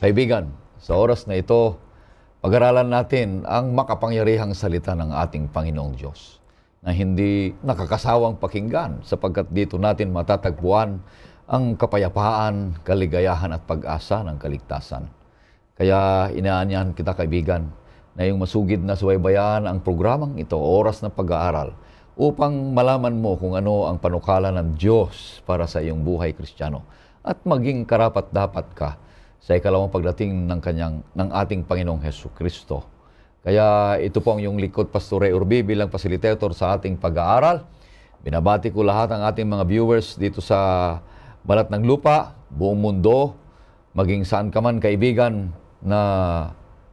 Kaibigan, sa oras na ito, pag-aralan natin ang makapangyarihang salita ng ating Panginoong Diyos na hindi nakakasawang pakinggan sapagkat dito natin matatagpuan ang kapayapaan, kaligayahan at pag-asa ng kaligtasan. Kaya inaanyahan kita kaibigan na yung masugid na suwaybayan ang programang ito, oras ng pag-aaral, upang malaman mo kung ano ang panukala ng Diyos para sa iyong buhay kristyano at maging karapat-dapat ka sa ikalawang pagdating ng kanyang ng ating Panginoong Heso Kristo. Kaya ito po ang yung likod Pastor Ray Urbi bilang facilitator sa ating pag-aaral. Binabati ko lahat ng ating mga viewers dito sa Balat ng Lupa, buong mundo, maging saan ka man kaibigan na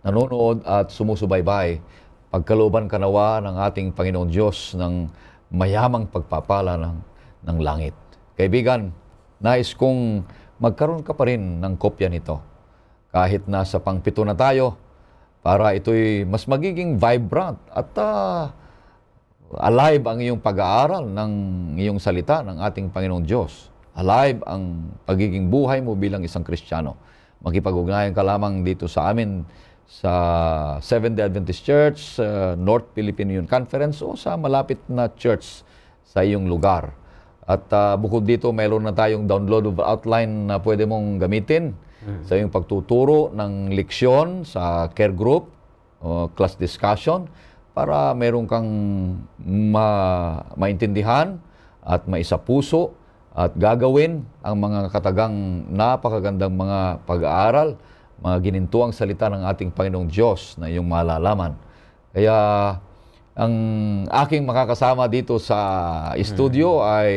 nanonood at sumusubaybay. Pagkaluban kanawa ng ating Panginoong Diyos ng mayamang pagpapala ng, ng langit. Kaibigan, nais kong magkaroon ka pa rin ng kopya nito. Kahit nasa pangpito na tayo, para ito'y mas magiging vibrant at uh, alive ang iyong pag-aaral ng iyong salita ng ating Panginoong Diyos. Alive ang pagiging buhay mo bilang isang Kristiyano. Makipag-ugnayan ka lamang dito sa amin sa Seventh-day Adventist Church, uh, North Philippine Union Conference o sa malapit na church sa iyong lugar. At uh, bukod dito, mayroon na tayong download of outline na pwede mong gamitin mm. sa iyong pagtuturo ng leksyon sa care group, o class discussion, para meron kang ma maintindihan at maisa puso at gagawin ang mga katagang napakagandang mga pag-aaral, mga ginintuang salita ng ating Panginoong Diyos na iyong malalaman. Kaya ang aking makakasama dito sa studio hmm. ay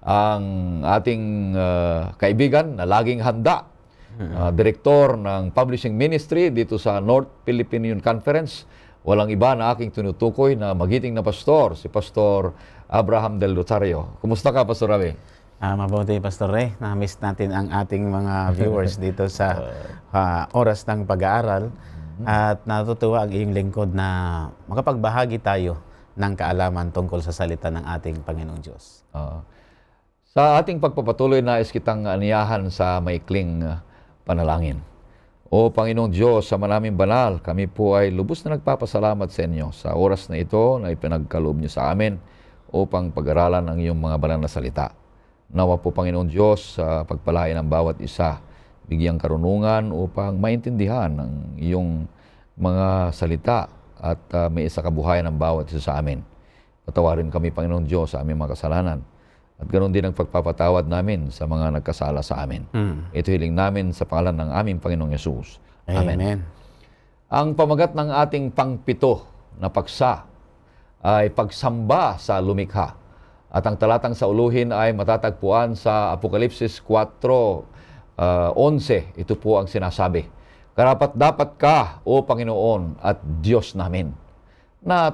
ang ating uh, kaibigan na laging handa, hmm. uh, direktor ng Publishing Ministry dito sa North Philippine Union Conference. Walang iba na aking tinutukoy na magiting na pastor, si Pastor Abraham Del Rosario. Kumusta ka, Pastor Ravi? Uh, ah, mabuti, Pastor Ray. Na-miss natin ang ating mga viewers dito sa uh, oras ng pag-aaral. Mm-hmm. At natutuwa ang iyong lingkod na makapagbahagi tayo ng kaalaman tungkol sa salita ng ating Panginoong Diyos. Uh, sa ating pagpapatuloy, nais kitang aniyahan sa maikling panalangin. O Panginoong Diyos, sa maraming banal, kami po ay lubos na nagpapasalamat sa inyo sa oras na ito na ipinagkaloob niyo sa amin upang pag-aralan ang iyong mga banal na salita. Nawa po Panginoong Diyos sa pagpalain ng bawat isa bigyang karunungan upang maintindihan ang iyong mga salita at uh, may isa kabuhayan ang bawat isa sa amin. Patawarin kami, Panginoong Diyos, sa aming mga kasalanan. At ganoon din ang pagpapatawad namin sa mga nagkasala sa amin. Mm. Ito hiling namin sa pangalan ng aming Panginoong Yesus. Amen. Amen. Ang pamagat ng ating pangpito na paksa ay pagsamba sa lumikha. At ang talatang sa uluhin ay matatagpuan sa Apokalipsis 4, uh, ah, 11. Ito po ang sinasabi. Karapat dapat ka, O Panginoon at Diyos namin, na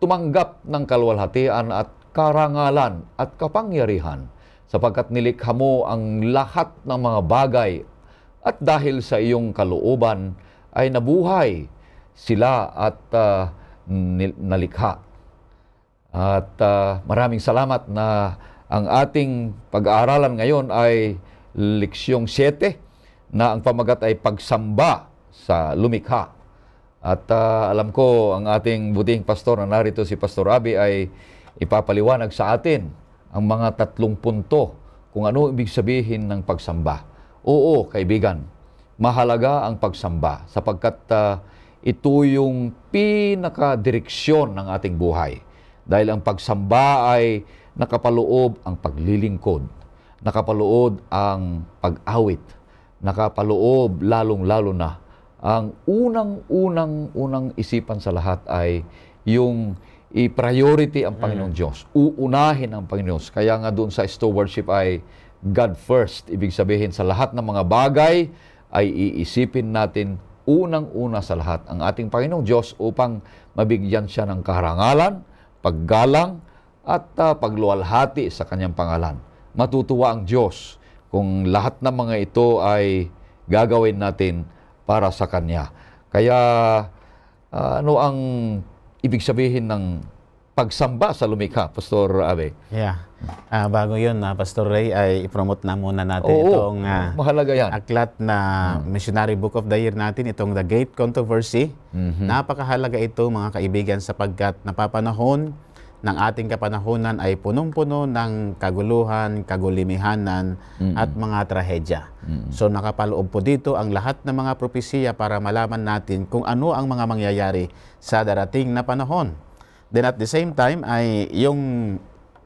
tumanggap ng kalwalhatian at karangalan at kapangyarihan sapagkat nilikha mo ang lahat ng mga bagay at dahil sa iyong kalooban ay nabuhay sila at uh, nalikha. At uh, maraming salamat na ang ating pag-aaralan ngayon ay leksyong 7 na ang pamagat ay pagsamba sa lumikha. At uh, alam ko ang ating buting pastor na narito si Pastor Abi ay ipapaliwanag sa atin ang mga tatlong punto kung ano ibig sabihin ng pagsamba. Oo, kaibigan, mahalaga ang pagsamba sapagkat uh, ito yung pinakadireksyon ng ating buhay. Dahil ang pagsamba ay nakapaloob ang paglilingkod nakapaloob ang pag-awit, nakapaloob lalong-lalo na. Ang unang-unang-unang isipan sa lahat ay yung i-priority ang Panginoong mm. Diyos. Uunahin ang Panginoong Diyos. Kaya nga doon sa stewardship ay God first. Ibig sabihin sa lahat ng mga bagay ay iisipin natin unang-una sa lahat ang ating Panginoong Diyos upang mabigyan siya ng karangalan, paggalang, at uh, pagluwalhati sa kanyang pangalan matutuwa ang Diyos kung lahat ng mga ito ay gagawin natin para sa Kanya. Kaya uh, ano ang ibig sabihin ng pagsamba sa lumika, Pastor Abe? Yeah. Uh, bago yun, uh, Pastor Ray, ay ipromote na muna natin Oo, itong uh, mahalaga yan. aklat na hmm. Missionary Book of the Year natin, itong The Gate Controversy. Mm-hmm. Napakahalaga ito mga kaibigan sapagkat napapanahon ng ating kapanahunan ay punong-puno ng kaguluhan, kagulimihanan mm-hmm. at mga trahedya. Mm-hmm. So nakapaloob po dito ang lahat ng mga propesiya para malaman natin kung ano ang mga mangyayari sa darating na panahon. Then at the same time ay yung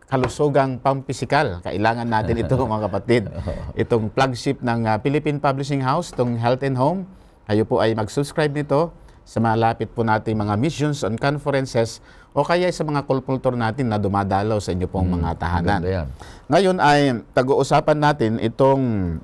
kalusugang pampisikal. Kailangan natin ito mga kapatid. Itong flagship ng ah, Philippine Publishing House, itong Health and Home. Kayo po ay mag-subscribe nito sa malapit po nating mga missions and conferences o kaya sa mga kolpultor natin na dumadalaw sa inyo pong hmm, mga tahanan. Ngayon ay tag-uusapan natin itong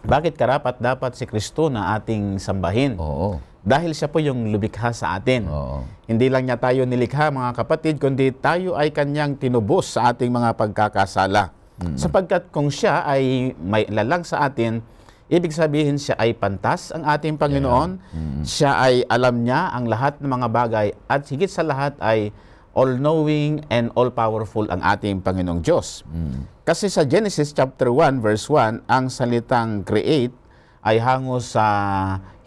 bakit karapat dapat si Kristo na ating sambahin. Oo. Dahil siya po yung lubikha sa atin. Oo. Hindi lang niya tayo nilikha mga kapatid, kundi tayo ay kanyang tinubos sa ating mga pagkakasala. Mm-hmm. Sapagkat kung siya ay may lalang sa atin, Ibig sabihin siya ay pantas ang ating Panginoon. Yeah. mm Siya ay alam niya ang lahat ng mga bagay at higit sa lahat ay all-knowing and all-powerful ang ating Panginoong Diyos. mm Kasi sa Genesis chapter 1 verse 1, ang salitang create ay hango sa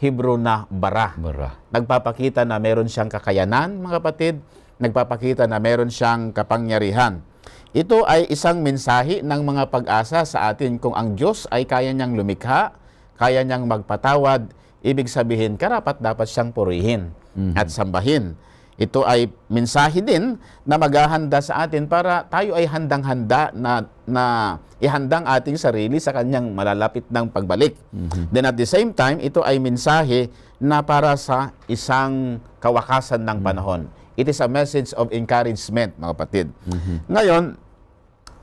Hebrew na bara. bara. Nagpapakita na meron siyang kakayanan, mga kapatid. Nagpapakita na meron siyang kapangyarihan. Ito ay isang mensahe ng mga pag-asa sa atin kung ang Diyos ay kaya niyang lumikha, kaya niyang magpatawad, ibig sabihin karapat dapat siyang purihin mm-hmm. at sambahin. Ito ay mensahe din na maghahanda sa atin para tayo ay handang-handa na, na ihandang ating sarili sa kanyang malalapit ng pagbalik. Mm-hmm. Then at the same time, ito ay mensahe na para sa isang kawakasan ng mhm. panahon. Mm-hmm It is a message of encouragement, mga kapatid. Mm-hmm. Ngayon,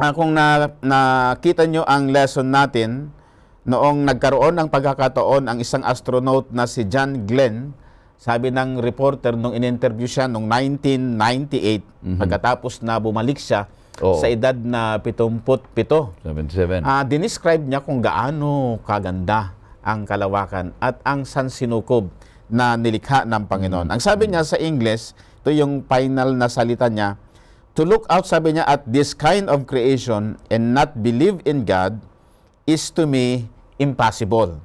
ah, kung na, nakita nyo ang lesson natin, noong nagkaroon ng pagkakataon ang isang astronaut na si John Glenn, sabi ng reporter nung in-interview siya noong 1998, mm-hmm. pagkatapos na bumalik siya, Oo. sa edad na 77. 77. Uh, dinescribe niya kung gaano kaganda ang kalawakan at ang sansinukob na nilikha ng Panginoon. Mm -hmm. Ang sabi niya sa English, ito yung final na salita niya. To look out, sabi niya, at this kind of creation and not believe in God is to me impossible.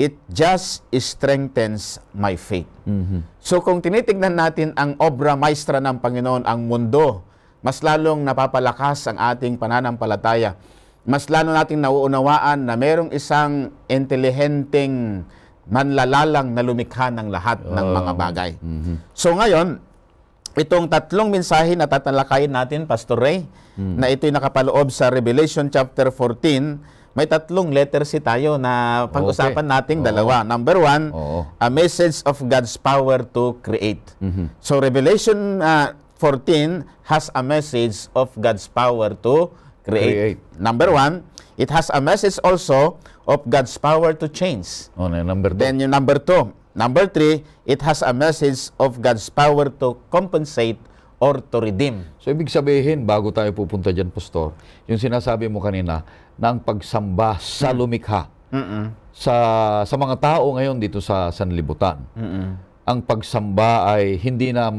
It just strengthens my faith. Mm-hmm. So kung tinitignan natin ang obra maestra ng Panginoon, ang mundo, mas lalong napapalakas ang ating pananampalataya. Mas lalo nating nauunawaan na merong isang intelihenteng manlalalang na lumikha ng lahat oh. ng mga bagay. Mm-hmm. So ngayon, itong tatlong mensahe na tatalakayin natin, Pastor Ray, hmm. na ito'y nakapaloob sa Revelation chapter 14, may tatlong letter si tayo na pag-usapan okay. nating dalawa. Oo. Number one, Oo. a message of God's power to create. Mm-hmm. So Revelation uh, ah, 14 has a message of God's power to create. create. Number one, it has a message also of God's power to change. Oh, number two. Then yung number two, Number three, it has a message of God's power to compensate or to redeem. So, ibig sabihin, bago tayo pupunta dyan, Pastor, yung sinasabi mo kanina, na ang pagsamba sa mm. lumikha, Mm-mm. sa, sa mga tao ngayon dito sa Sanlibutan, Mm-mm. ang pagsamba ay hindi na,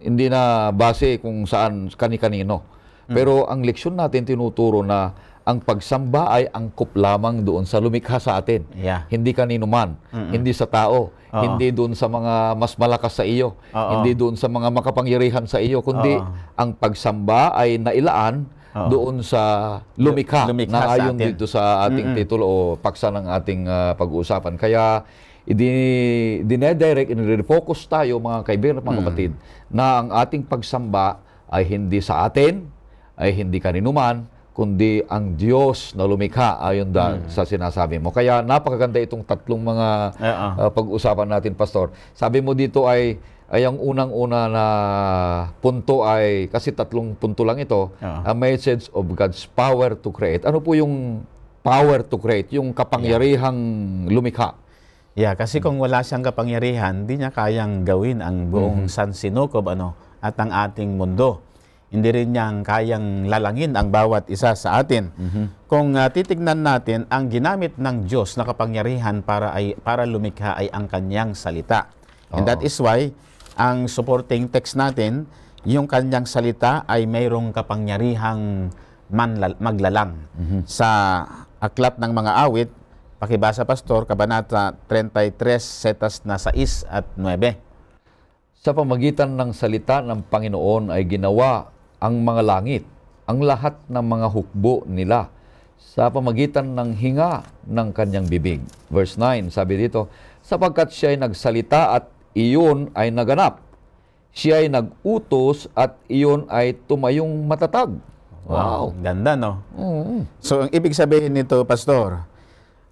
hindi na base kung saan kani-kanino. Mm-hmm. Pero ang leksyon natin tinuturo na ang pagsamba ay angkop lamang doon sa lumikha sa atin. Yeah. Hindi kanino man, Mm-mm. hindi sa tao, Oo. hindi doon sa mga mas malakas sa iyo, Oo. hindi doon sa mga makapangyarihan sa iyo, kundi Oo. ang pagsamba ay nailaan Oo. doon sa lumikha, Lumikha na ayon dito sa ating titulo o paksa ng ating ah, pag-uusapan. Kaya idi dinedirect and refocus tayo mga kaibigan at mga kapatid na ang ating pagsamba ay hindi sa atin, ay hindi kaninuman, kundi ang Diyos na lumikha ayon da, mm. sa sinasabi mo. Kaya napakaganda itong tatlong mga uh-uh. uh, pag-usapan natin, Pastor. Sabi mo dito ay, ay ang unang-una na punto ay, kasi tatlong punto lang ito, uh-huh. a message of God's power to create. Ano po yung power to create, yung kapangyarihang lumikha? Yeah, kasi kung wala siyang kapangyarihan, hindi niya kayang gawin ang buong mm-hmm. San Sinocob ano, at ang ating mundo hindi rin niyang kayang lalangin ang bawat isa sa atin. Mm-hmm. Kung uh, titignan natin, ang ginamit ng Diyos na kapangyarihan para, ay, para lumikha ay ang kanyang salita. And that is why, ang supporting text natin, yung kanyang salita ay mayroong kapangyarihang manlal- maglalang. Mm-hmm. Sa aklat ng mga awit, pakibasa Pastor, Kabanata 33, setas na 6 at 9. Sa pamagitan ng salita ng Panginoon ay ginawa ang mga langit, ang lahat ng mga hukbo nila sa pamagitan ng hinga ng kanyang bibig. Verse 9, sabi dito, sapagkat siya ay nagsalita at iyon ay naganap. Siya ay nagutos at iyon ay tumayong matatag. Wow. wow. Ganda, no? mm So, ang ibig sabihin nito, Pastor,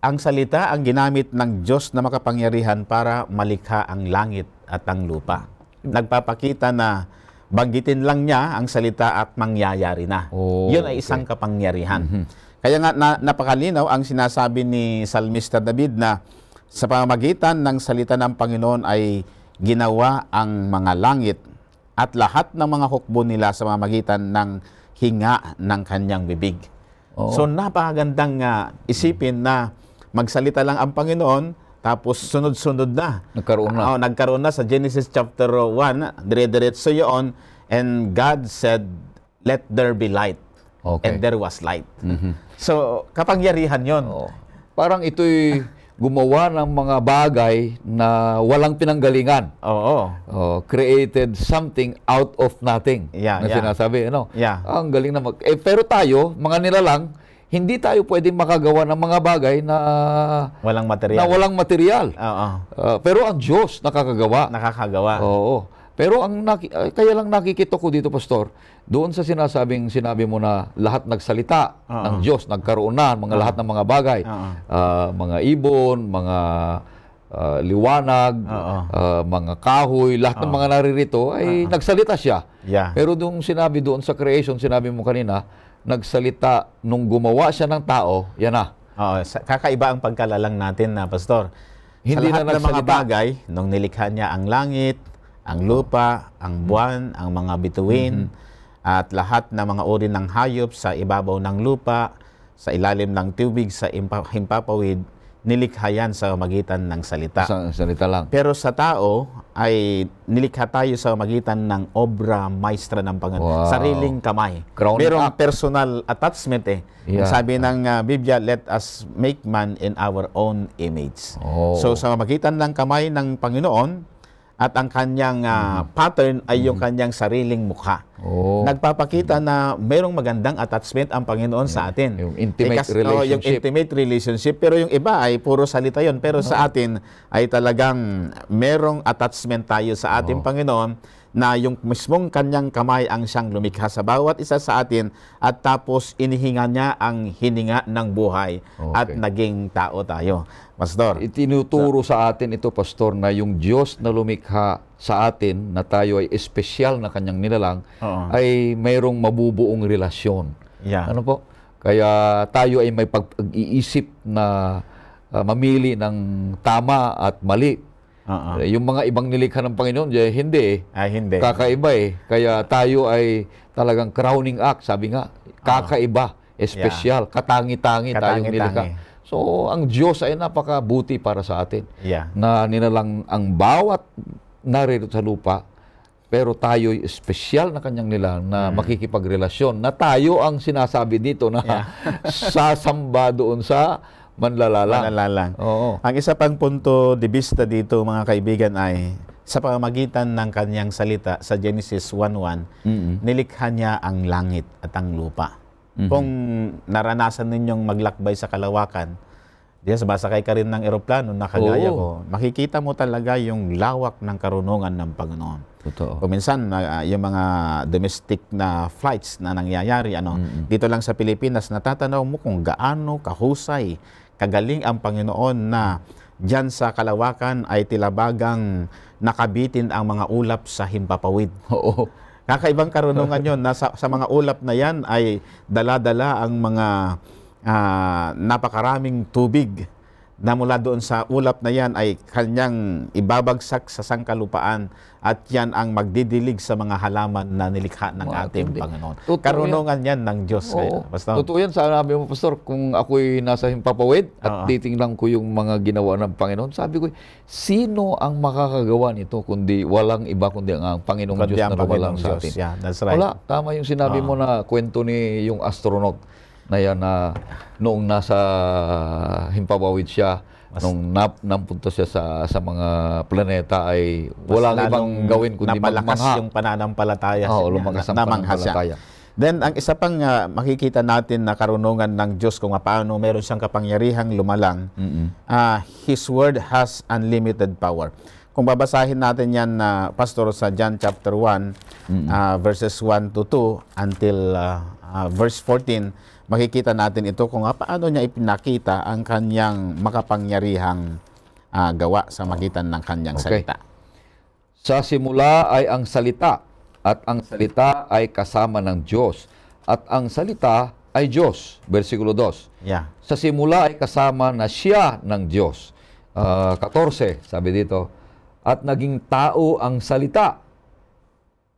ang salita ang ginamit ng Diyos na makapangyarihan para malikha ang langit at ang lupa. Nagpapakita na Banggitin lang niya ang salita at mangyayari na. Oh, Yun ay isang okay. kapangyarihan. Mm-hmm. Kaya nga na, napakalinaw ang sinasabi ni Salmista David na sa pamamagitan ng salita ng Panginoon ay ginawa ang mga langit at lahat ng mga hukbo nila sa pamamagitan ng hinga ng kanyang bibig. Oo. Oh. So napakagandang uh, isipin na magsalita lang ang Panginoon tapos sunod-sunod na. Nagkaroon na. Uh, nagkaroon na sa Genesis chapter 1, dire-diretso yon and God said, let there be light. Okay. And there was light. Mm-hmm. So, kapangyarihan yon. Oh. Parang ito'y gumawa ng mga bagay na walang pinanggalingan. Oo. Oh, created something out of nothing. Yeah, na yeah. sinasabi, ano? Yeah. Ah, ang galing na mag... Eh, pero tayo, mga nilalang, hindi tayo pwedeng makagawa ng mga bagay na walang material. Na walang material. Oo. Uh, pero ang Diyos nakakagawa. Nakakagawa. Oo. Pero ang naki, kaya lang nakikita ko dito pastor, doon sa sinasabing sinabi mo na lahat nagsalita uh-uh. ng Diyos, nagkaroon na mga uh-uh. lahat ng mga bagay, uh mga ibon, mga uh, liwanag, uh-uh. uh, mga kahoy, lahat uh-uh. ng mga naririto ay uh-uh. nagsalita siya. Yeah. Pero doon sinabi doon sa creation, sinabi mo kanina, nagsalita nung gumawa siya ng tao, yan na. Oo, kakaiba ang pagkalalang natin na, Pastor. Hindi sa lahat na ng mga bagay, nung nilikha niya ang langit, ang lupa, ang mm-hmm. buwan, ang mga bituin, mm-hmm. at lahat ng mga uri ng hayop sa ibabaw ng lupa, sa ilalim ng tubig, sa himpapawid, nilikha yan sa magitan ng salita. Sa salita lang. Pero sa tao ay nilikha tayo sa magitan ng obra maestra ng Panginoon. Wow. Sariling kamay. Crown Merong up. personal attachment eh. Yeah. Sabi ng uh, Biblia, let us make man in our own image. Oh. So sa magitan ng kamay ng Panginoon, at ang kanyang uh, pattern ay yung mm-hmm. kanyang sariling mukha. Oh. Nagpapakita mm-hmm. na mayroong magandang attachment ang Panginoon yeah. sa atin. Yung intimate eh, relationship. Oh, yung intimate relationship. Pero yung iba ay puro salita yon Pero oh. sa atin ay talagang mayroong attachment tayo sa ating oh. Panginoon na yung mismong kanyang kamay ang siyang lumikha sa bawat isa sa atin at tapos inihinga niya ang hininga ng buhay okay. at naging tao tayo. Pastor. Itinuturo so, sa atin ito, Pastor, na yung Diyos na lumikha sa atin, na tayo ay espesyal na kanyang nilalang, uh-huh. ay mayroong mabubuong relasyon. Yeah. Ano po? Kaya tayo ay may pag-iisip na uh, mamili ng tama at mali Uh-uh. Yung mga ibang nilikha ng Panginoon, eh, hindi eh. Ay, hindi. Kakaiba eh. Kaya tayo ay talagang crowning act, sabi nga. Ah. Kakaiba, espesyal, yeah. katangi-tangi, tayong nilikha. So, ang Diyos ay napakabuti para sa atin. Yeah. Na ninalang ang bawat narito sa lupa, pero tayo espesyal na kanyang nila na mm. makikipagrelasyon na tayo ang sinasabi dito na yeah. sasamba doon sa manlalala. Manlalala. Oo. Ang isa pang punto de vista dito mga kaibigan ay sa pamagitan ng kanyang salita sa Genesis 1:1, mm-hmm. nilikha niya ang langit at ang lupa. Mm-hmm. Kung naranasan ninyong maglakbay sa kalawakan, diyan yes, basakay ka rin ng eroplano na kagaya ko, makikita mo talaga yung lawak ng karunungan ng Panginoon. Totoo. O minsan, uh, yung mga domestic na flights na nangyayari, ano, mm-hmm. dito lang sa Pilipinas, natatanaw mo kung gaano kahusay Kagaling ang Panginoon na Diyan sa Kalawakan ay tilabagang nakabitin ang mga ulap sa himpapawid. Oo. Kakaibang karunungan yon na sa, sa mga ulap na yan ay dala-dala ang mga uh, napakaraming tubig na mula doon sa ulap na yan ay kanyang ibabagsak sa sangkalupaan at yan ang magdidilig sa mga halaman na nilikha ng mga ating kundi. Panginoon. Totoo Karunungan yan. yan ng Diyos. Oo. Basta, Totoo yan. Sabi mo, Pastor, kung ako'y nasa himpapawid at Oo. titingnan ko yung mga ginawa ng Panginoon, sabi ko, sino ang makakagawa nito kundi walang iba kundi ang Panginoong kundi Diyos ang na nawalang sa atin. Yeah, that's right. Wala, tama yung sinabi Oo. mo na kwento ni yung astronaut na yan na noong nasa Himpapawid siya, Mas, nung nap, nampunta siya sa, sa mga planeta ay walang ibang gawin kundi napalakas magmangha. yung pananampalataya oh, lumakas ang pananampalataya. Then, ang isa pang uh, makikita natin na karunungan ng Diyos kung paano meron siyang kapangyarihang lumalang, mm -hmm. uh, His Word has unlimited power. Kung babasahin natin yan, na uh, Pastor, sa John chapter 1, mm -hmm. uh, ah, verses 1 to 2 until uh, uh, verse 14, makikita natin ito kung paano niya ipinakita ang kanyang makapangyarihang uh, gawa sa magitan ng kanyang okay. salita. Sa simula ay ang salita at ang salita ay kasama ng Diyos at ang salita ay Diyos. Versikulo 2. Yeah. Sa simula ay kasama na siya ng Diyos. Uh, ah, 14, sabi dito. At naging tao ang salita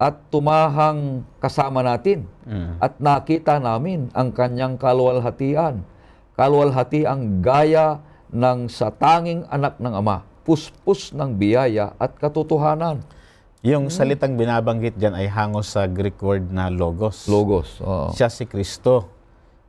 at tumahang kasama natin mm. at nakita namin ang kanyang kaluwalhatian. Kaluwalhati ang gaya ng sa tanging anak ng Ama, puspos ng biyaya at katotohanan. Yung hmm. salitang binabanggit diyan ay hangos sa Greek word na logos. Logos, oo. Siya si Kristo.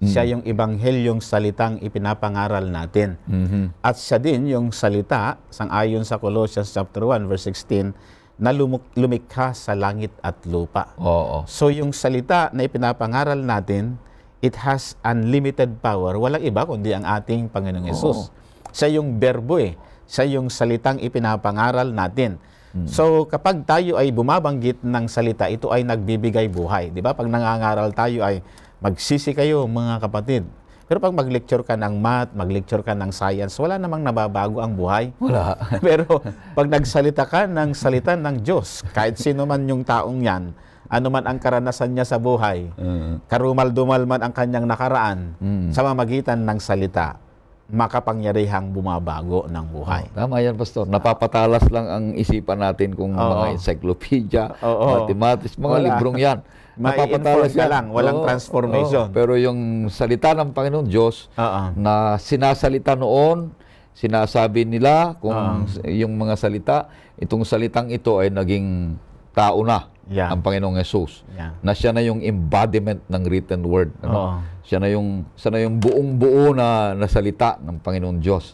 Mm. Siya yung ibanghelyong salitang ipinapangaral natin. Mm-hmm. At siya din yung salita, sang ayon sa Colossians chapter 1 verse 16, na lumuk- lumikha sa langit at lupa. Oo. So yung salita na ipinapangaral natin, it has unlimited power. Walang iba kundi ang ating Panginoong Yesus. Siya yung berbo eh. Siya yung salitang ipinapangaral natin. Hmm. So kapag tayo ay bumabanggit ng salita, ito ay nagbibigay buhay. Di ba? Pag nangangaral tayo ay magsisi kayo mga kapatid pero pag mag-lecture ka ng math, mag-lecture ka ng science, wala namang nababago ang buhay. Wala. Pero pag nagsalita ka ng salita ng Diyos, kahit sino man yung taong yan, ano man ang karanasan niya sa buhay, mm. karumal-dumal man ang kanyang nakaraan, mm. sa mamagitan ng salita, makapangyarihang bumabago ng buhay. Oh, tama yan, Pastor. Napapatalas lang ang isipan natin kung Oo. mga encyclopedia, Oo. mathematics, mga Wala. librong yan. Mapapatala siya. lang, walang oo, transformation. Oo, pero yung salita ng Panginoon Diyos uh-uh. na sinasalita noon, sinasabi nila kung uh-uh. yung mga salita, itong salitang ito ay naging tao na yeah. ang Panginoong Yesus. Yeah. Na siya na yung embodiment ng written word. Ano? Uh-huh. Siya na yung siya na yung buong-buo na, na salita ng Panginoon Diyos.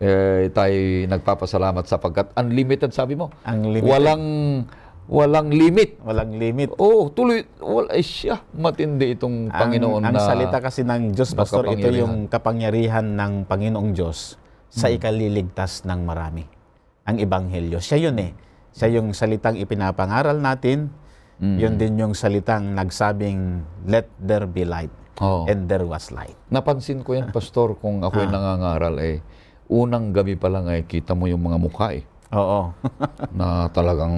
Eh, tayo nagpapasalamat sapagkat unlimited sabi mo. Unlimited. Walang Walang limit. Walang limit. Oo, oh, tuloy, wala eh, siya. Matindi itong ang, Panginoon ang na... Ang salita kasi ng Diyos, Pastor, ito yung kapangyarihan ng Panginoong Diyos sa hmm. ikaliligtas ng marami. Ang Ebanghelyo. Siya yun eh. Siya yung salitang ipinapangaral natin. Hmm. Yun din yung salitang nagsabing, let there be light. Oh. And there was light. Napansin ko yan, Pastor, kung ako'y ah. nangangaral eh. Unang gabi pa lang eh, kita mo yung mga mukha eh. Oo. na talagang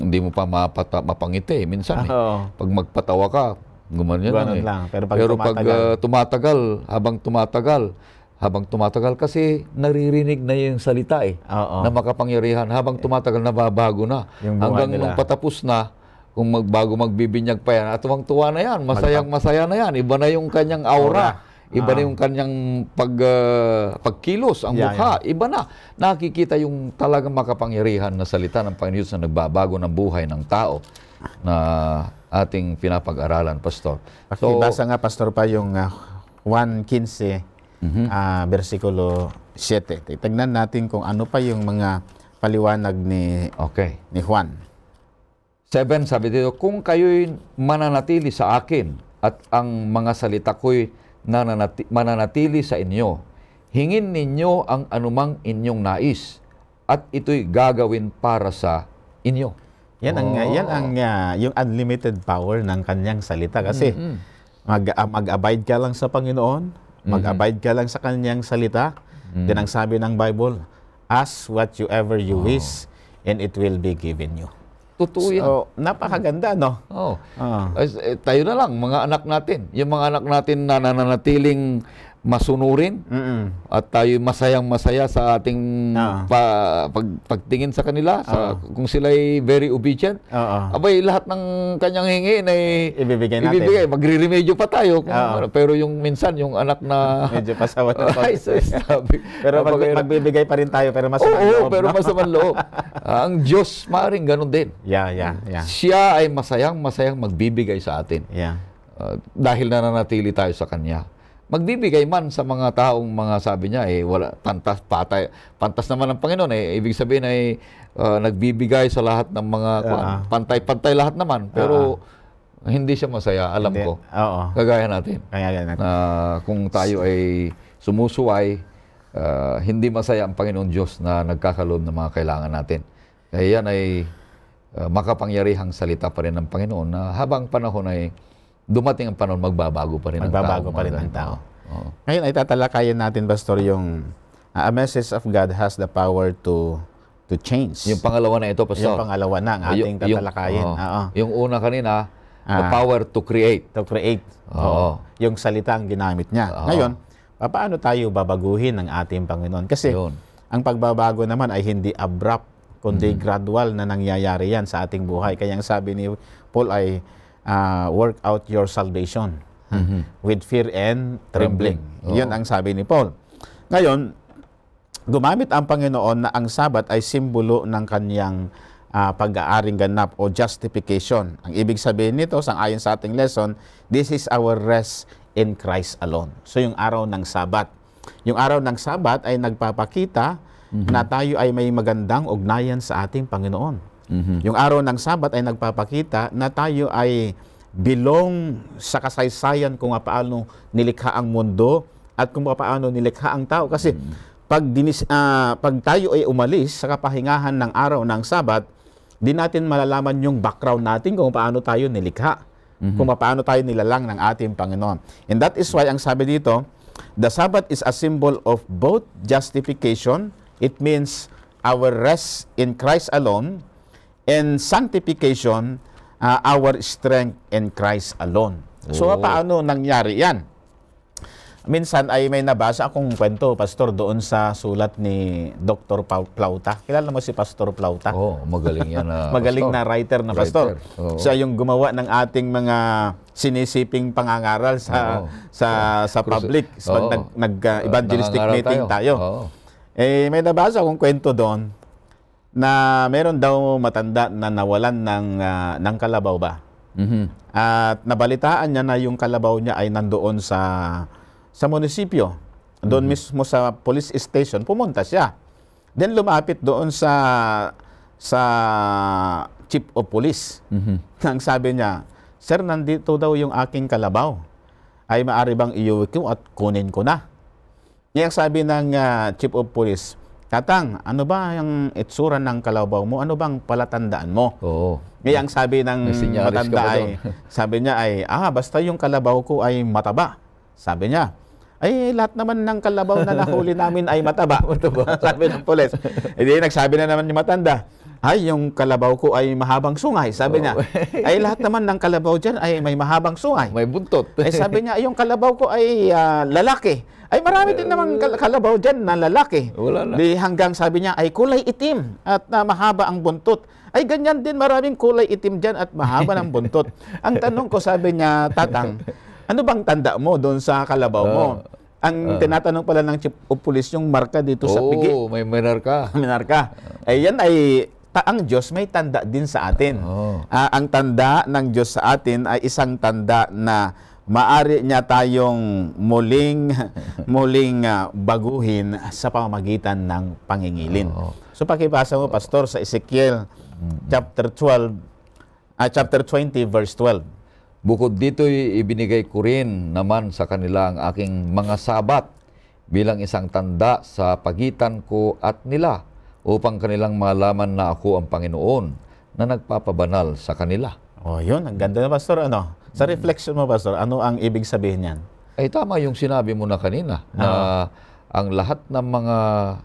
hindi mo pa mapata, mapangiti minsan. Eh. Pag magpatawa ka, gumanyan lang, eh. lang. Pero pag, Pero pag tumatagal, uh, tumatagal, habang tumatagal, habang tumatagal kasi naririnig na yung salita eh Oo. na makapangyarihan habang tumatagal nababago na yung hanggang nila. nung patapos na kung magbago magbibinyag pa yan at tuwang tuwa na yan masayang masaya na yan iba na yung kanyang aura. aura Iba na ah. yung kanyang pag, uh, pagkilos, ang yeah, mukha. Yeah. Iba na. Nakikita yung talagang makapangyarihan na salita ng Panginoon sa nagbabago ng buhay ng tao na ating pinapag-aralan, Pastor. So, Pakibasa nga, Pastor, pa yung uh, 1.15, mm-hmm. uh, versikulo 7. Tignan natin kung ano pa yung mga paliwanag ni, okay. ni Juan. 7, sabi dito, Kung kayo'y mananatili sa akin at ang mga salita ko'y nananati, mananatili sa inyo. Hingin ninyo ang anumang inyong nais at ito'y gagawin para sa inyo. Yan ang oh. yan ang uh, yung unlimited power ng kanyang salita kasi mm-hmm. mag ah, mag-abide ka lang sa Panginoon, mm-hmm. mag-abide ka lang sa kanyang salita. Mm-hmm. Then ang sabi ng Bible, ask what you ever you oh. wish and it will be given you. Totoo yan. So, napakaganda, no? Oo. Oh. Uh. Ay, eh, tayo na lang, mga anak natin. Yung mga anak natin na nananatiling masunurin mm-hmm. at tayo masayang masaya sa ating ah. pa, pag, pagtingin sa kanila sa, ah. kung sila ay very obedient uh-huh. abay lahat ng kanyang hingin ay ibibigay natin ibibigay magre-remedyo pa tayo kung, uh pero yung minsan yung anak na medyo pasaway na ay, so, sabi, pero mag, magbibigay pa rin tayo pero mas loob, pero mas loob ang Diyos maring ganun din yeah yeah yeah siya ay masayang masayang magbibigay sa atin yeah uh, dahil nananatili tayo sa kanya magbibigay man sa mga taong mga sabi niya eh wala pantas patay pantas naman ng Panginoon eh ibig sabihin ay uh, nagbibigay sa lahat ng mga uh-huh. pantay-pantay lahat naman pero uh-huh. hindi siya masaya alam hindi. ko Oo. kagaya natin kagaya natin uh, kung tayo ay sumusuway uh, hindi masaya ang Panginoon Diyos na nagkakaloob ng mga kailangan natin kaya yan ay uh, makapangyarihang salita pa rin ng Panginoon na habang panahon ay dumating ang panahon, magbabago pa rin magbabago ang tao. Magbabago pa rin ang tao. Oh. Ngayon ay tatalakayan natin, Pastor, yung uh, a message of God has the power to to change. Yung pangalawa na ito, Pastor. Yung pangalawa na ang ating yung, tatalakayin. Yung, oh, Oo. yung una kanina, ah, the power to create. To create. Oo. Oo. Yung salita ang ginamit niya. Oo. Ngayon, paano tayo babaguhin ng ating Panginoon? Kasi Yun. ang pagbabago naman ay hindi abrupt, kundi mm-hmm. gradual na nangyayari yan sa ating buhay. Kaya ang sabi ni Paul ay, uh, work out your salvation mm-hmm. with fear and trembling. Oh. Yun ang sabi ni Paul. Ngayon, gumamit ang Panginoon na ang Sabat ay simbolo ng kanyang uh, pag-aaring ganap o justification. Ang ibig sabihin nito, sang ayon sa ating lesson, this is our rest in Christ alone. So yung araw ng Sabat. Yung araw ng Sabat ay nagpapakita mm-hmm. na tayo ay may magandang ugnayan sa ating Panginoon hmm Yung araw ng Sabat ay nagpapakita na tayo ay bilong sa kasaysayan kung paano nilikha ang mundo at kung paano nilikha ang tao. Kasi mm-hmm. pag, dinis, uh, pag tayo ay umalis sa kapahingahan ng araw ng Sabat, di natin malalaman yung background natin kung paano tayo nilikha. Mm-hmm. Kung paano tayo nilalang ng ating Panginoon. And that is why ang sabi dito, the Sabbath is a symbol of both justification, it means our rest in Christ alone, and sanctification, uh, our strength in Christ alone. So oh. paano nangyari yan? Minsan ay may nabasa akong kwento, Pastor, doon sa sulat ni Dr. Plauta. Kilala mo si Pastor Plauta? Oo, oh, magaling yan na ah, Magaling pastor. na writer na Pastor. Writer. Oh. Siya yung gumawa ng ating mga sinisiping pangangaral sa oh. sa oh. sa public Cruise. pag oh. nag, nag uh, evangelistic meeting tayo. tayo. Oh. Eh may nabasa akong kwento doon na meron daw matanda na nawalan ng, uh, ng kalabaw ba? Mm-hmm. At nabalitaan niya na yung kalabaw niya ay nandoon sa, sa munisipyo. Doon mm-hmm. mismo sa police station, pumunta siya. Then lumapit doon sa sa chief of police. Mm-hmm. Nang sabi niya, Sir, nandito daw yung aking kalabaw. Ay maaari bang iuwi ko at kunin ko na? Niya sabi ng uh, chief of police, Tatang, ano ba yung itsura ng kalabaw mo? Ano bang palatandaan mo? Oo. Ngayon, sabi ng matanda ay, sabi niya ay, ah, basta yung kalabaw ko ay mataba. Sabi niya, ay lahat naman ng kalabaw na nahuli namin ay mataba. mataba. sabi ng pulis. E nagsabi na naman yung matanda ay yung kalabaw ko ay mahabang sungay, sabi niya. Oh. ay lahat naman ng kalabaw dyan ay may mahabang sungay. May buntot. ay sabi niya, yung kalabaw ko ay uh, lalaki. Ay marami din namang kalabaw dyan na lalaki. Wala na. Di hanggang sabi niya ay kulay itim at uh, mahaba ang buntot. Ay ganyan din maraming kulay itim dyan at mahaba ng buntot. ang tanong ko sabi niya, Tatang, ano bang tanda mo doon sa kalabaw mo? Uh, ang uh, tinatanong pala ng chief of police yung marka dito oh, sa pigi. Oo, may minarka. minarka. Ay yan ay ta- ang Diyos may tanda din sa atin. Oh. Uh, ang tanda ng Diyos sa atin ay isang tanda na maari niya tayong muling muling uh, baguhin sa pamamagitan ng pangingilin. Oh. So pakibasa mo pastor sa Ezekiel mm. chapter 12 uh, ah, chapter 20 verse 12. Bukod dito, ibinigay ko rin naman sa kanila ang aking mga sabat bilang isang tanda sa pagitan ko at nila upang kanilang malaman na ako ang Panginoon na nagpapabanal sa kanila. oh, yun, ang ganda na Pastor. Ano? Sa hmm. reflection mo Pastor, ano ang ibig sabihin niyan? Ay tama yung sinabi mo na kanina ah. na ang lahat ng mga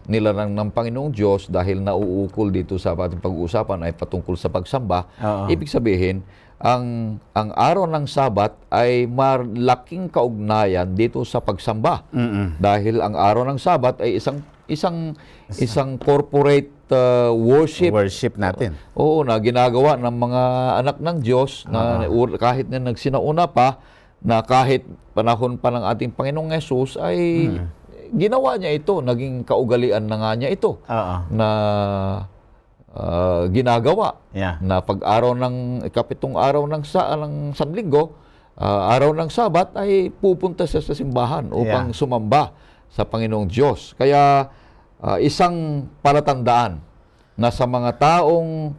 nilarang ng Panginoong Diyos dahil nauukol dito sa ating pag-uusapan ay patungkol sa pagsamba, uh ibig sabihin, ang ang araw ng Sabat ay malaking kaugnayan dito sa pagsamba. Mm-mm. Dahil ang araw ng Sabat ay isang isang isang corporate uh, worship worship natin. Oo, na ginagawa ng mga anak ng Diyos na uh-huh. kahit na nagsinauna pa na kahit panahon pa ng ating Panginoong Yesus ay hmm. ginawa niya ito, naging kaugalian na nga niya ito uh-huh. na uh, ginagawa yeah. na pag-araw ng ikapitong araw ng sa ng sanlinggo, uh, araw ng Sabat ay pupunta siya sa simbahan upang yeah. sumamba sa Panginoong Diyos. Kaya uh, isang palatandaan na sa mga taong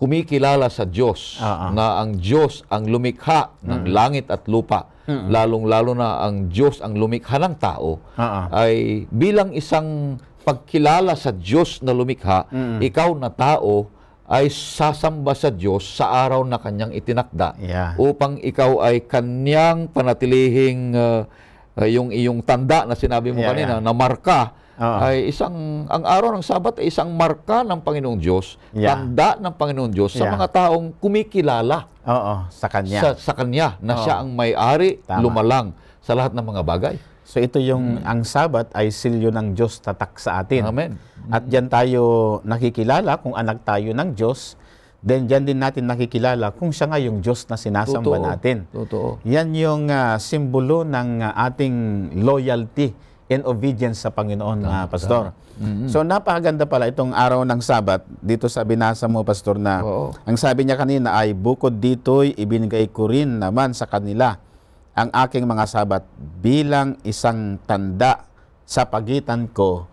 kumikilala sa Diyos uh-huh. na ang Diyos ang lumikha mm. ng langit at lupa mm-hmm. lalong-lalo na ang Diyos ang lumikha ng tao uh-huh. ay bilang isang pagkilala sa Diyos na lumikha mm-hmm. ikaw na tao ay sasamba sa Diyos sa araw na kanyang itinakda yeah. upang ikaw ay kanyang panatilihing uh, uh, yung iyong tanda na sinabi mo yeah, kanina, yeah. na marka, uh ay isang, ang araw ng Sabat ay isang marka ng Panginoong Diyos, yeah. tanda ng Panginoong Diyos sa mga taong kumikilala uh-huh. sa Kanya. Sa, sa Kanya, na uh siya ang may-ari, lumalang sa lahat ng mga bagay. So ito yung hmm. ang Sabat ay silyo ng Diyos tatak sa atin. Amen. At mm. diyan tayo nakikilala kung anak tayo ng Diyos then dyan din natin nakikilala kung siya nga yung Diyos na sinasamba Totoo. natin. Totoo. Yan yung uh, simbolo ng uh, ating loyalty and obedience sa Panginoon, tama, uh, Pastor. Mm-hmm. So napakaganda pala itong araw ng Sabat dito sa binasa mo, Pastor, na Oo. ang sabi niya kanina ay bukod dito'y ibinigay ko rin naman sa kanila ang aking mga Sabat bilang isang tanda sa pagitan ko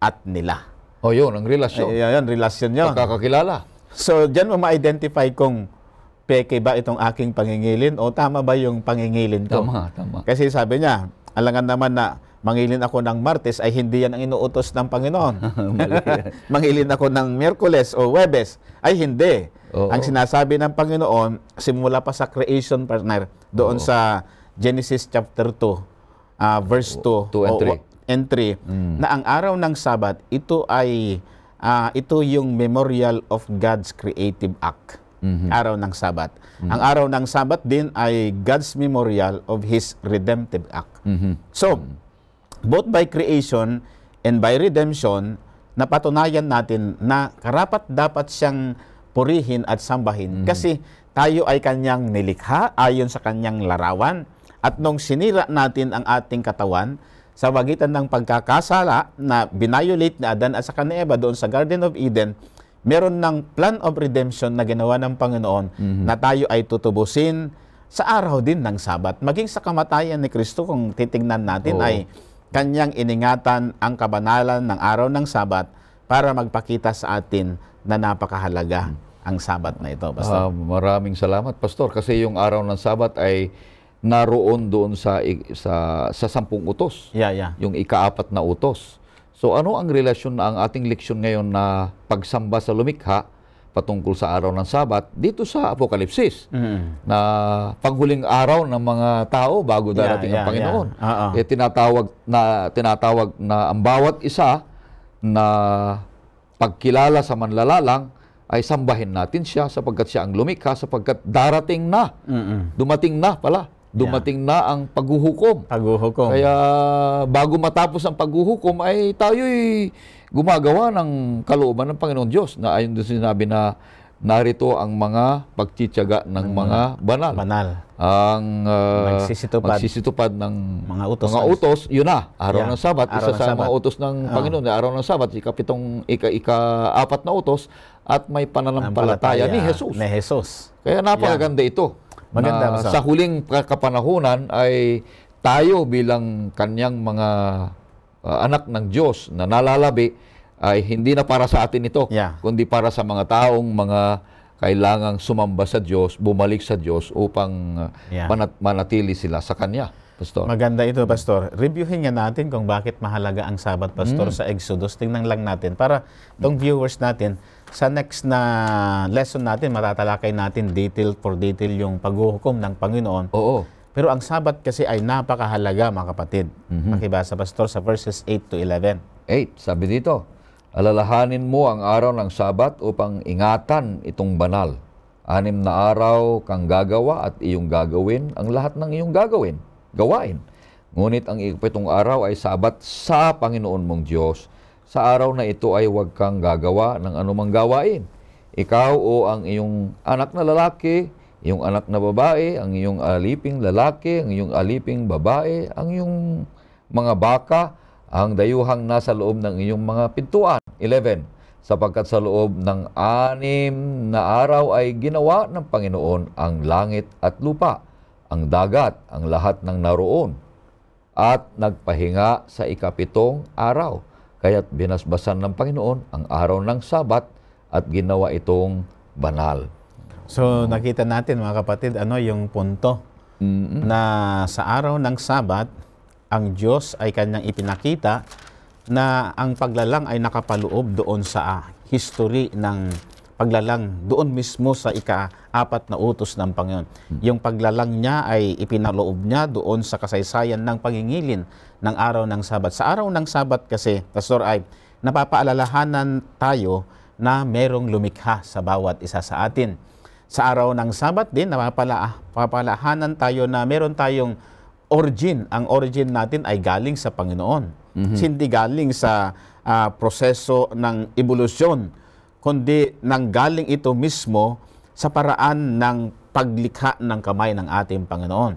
at nila. O oh, yun, ang relasyon. Eh, ay, yun, relasyon yun. Pagkakakilala. So, dyan mo ma-identify kung peke ba itong aking pangingilin o tama ba yung pangingilin ko? Tama, tama. Kasi sabi niya, alangan naman na mangilin ako ng Martes ay hindi yan ang inuutos ng Panginoon. mangilin ako ng Miyerkules o Webes ay hindi. Oo. Ang sinasabi ng Panginoon, simula pa sa creation partner, doon Oo. sa Genesis chapter 2, uh, ah, verse 2 2 3, and 3 mm. na ang araw ng Sabat, ito ay uh, ito yung Memorial of God's Creative Act, mm-hmm. Araw ng Sabat. Mm-hmm. Ang Araw ng Sabat din ay God's Memorial of His Redemptive Act. Mm-hmm. So, both by creation and by redemption, napatunayan natin na karapat dapat siyang purihin at sambahin mm-hmm. kasi tayo ay kanyang nilikha ayon sa kanyang larawan at nung sinira natin ang ating katawan, sa magitan ng pagkakasala na binayolate ni Adan at saka ni Eva doon sa Garden of Eden, meron ng plan of redemption na ginawa ng Panginoon mm-hmm. na tayo ay tutubusin sa araw din ng Sabat. Maging sa kamatayan ni Kristo kung titingnan natin Oo. ay kanyang iningatan ang kabanalan ng araw ng Sabat para magpakita sa atin na napakahalaga mhm. ang Sabat na ito. Pastor. Uh, maraming salamat, Pastor. Kasi yung araw ng Sabat ay naroon doon sa sa sa sampung utos. Yeah, yeah. Yung ikaapat na utos. So ano ang relasyon na ang ating leksyon ngayon na pagsamba sa lumikha patungkol sa araw ng Sabat dito sa Apokalipsis mm. na panghuling araw ng mga tao bago darating yeah, yeah, ang Panginoon. Yeah. Uh-oh. Eh, tinatawag na tinatawag na ang bawat isa na pagkilala sa manlalalang ay sambahin natin siya sapagkat siya ang lumikha sapagkat darating na. Mm-mm. Dumating na pala Dumating na ang paghuhukom. Paghuhukom. Kaya bago matapos ang paghuhukom ay tayo'y gumagawa ng kalooban ng Panginoon Diyos na ayon din sinabi na narito ang mga pagtitiyaga ng mga banal. Banal. Ang uh, magsisitupad. magsisitupad ng mga utos. Mga utos, yun na, araw yeah. ng Sabat. Araw isa ng sa Sabat. mga utos ng oh. Panginoon, araw ng Sabat, ikapitong, ika, ika-apat na utos, at may pananampalataya ni Jesus. Ni Jesus. Kaya napakaganda yeah. ito. Maganda, na sa huling kapanahunan ay tayo bilang kanyang mga uh, anak ng Diyos na nalalabi ay hindi na para sa atin ito, yeah. kundi para sa mga taong mga kailangang sumamba sa Diyos, bumalik sa Diyos upang ah, yeah. manat- manatili sila sa Kanya. Pastor. Maganda ito, Pastor. Reviewin nga natin kung bakit mahalaga ang Sabat, Pastor, mm. sa Exodus. Tingnan lang natin para tong viewers natin, sa next na lesson natin, matatalakay natin detail for detail yung paghuhukom ng Panginoon. Oo. Pero ang Sabat kasi ay napakahalaga, mga kapatid. Mm-hmm. Pastor, sa verses 8 to 11. 8, sabi dito, Alalahanin mo ang araw ng Sabat upang ingatan itong banal. Anim na araw kang gagawa at iyong gagawin ang lahat ng iyong gagawin gawain. Ngunit ang ikapitong araw ay sabat sa Panginoon mong Diyos. Sa araw na ito ay huwag kang gagawa ng anumang gawain. Ikaw o ang iyong anak na lalaki, iyong anak na babae, ang iyong aliping lalaki, ang iyong aliping babae, ang iyong mga baka, ang dayuhang nasa loob ng iyong mga pintuan. 11. Sapagkat sa loob ng anim na araw ay ginawa ng Panginoon ang langit at lupa ang dagat, ang lahat ng naroon, at nagpahinga sa ikapitong araw. Kaya't binasbasan ng Panginoon ang araw ng Sabat at ginawa itong banal. So nakita natin mga kapatid ano yung punto mm-hmm. na sa araw ng Sabat ang Diyos ay kanyang ipinakita na ang paglalang ay nakapaloob doon sa history ng paglalang doon mismo sa ika-apat na utos ng Panginoon. Yung paglalang niya ay ipinaloob niya doon sa kasaysayan ng pangingilin ng araw ng Sabat. Sa araw ng Sabat kasi, Pastor, ay napapaalalahanan tayo na merong lumikha sa bawat isa sa atin. Sa araw ng Sabat din, napapaalalahanan tayo na meron tayong origin. Ang origin natin ay galing sa Panginoon. Mm-hmm. Hindi galing sa uh, proseso ng ebolusyon kundi nanggaling ito mismo sa paraan ng paglikha ng kamay ng ating Panginoon.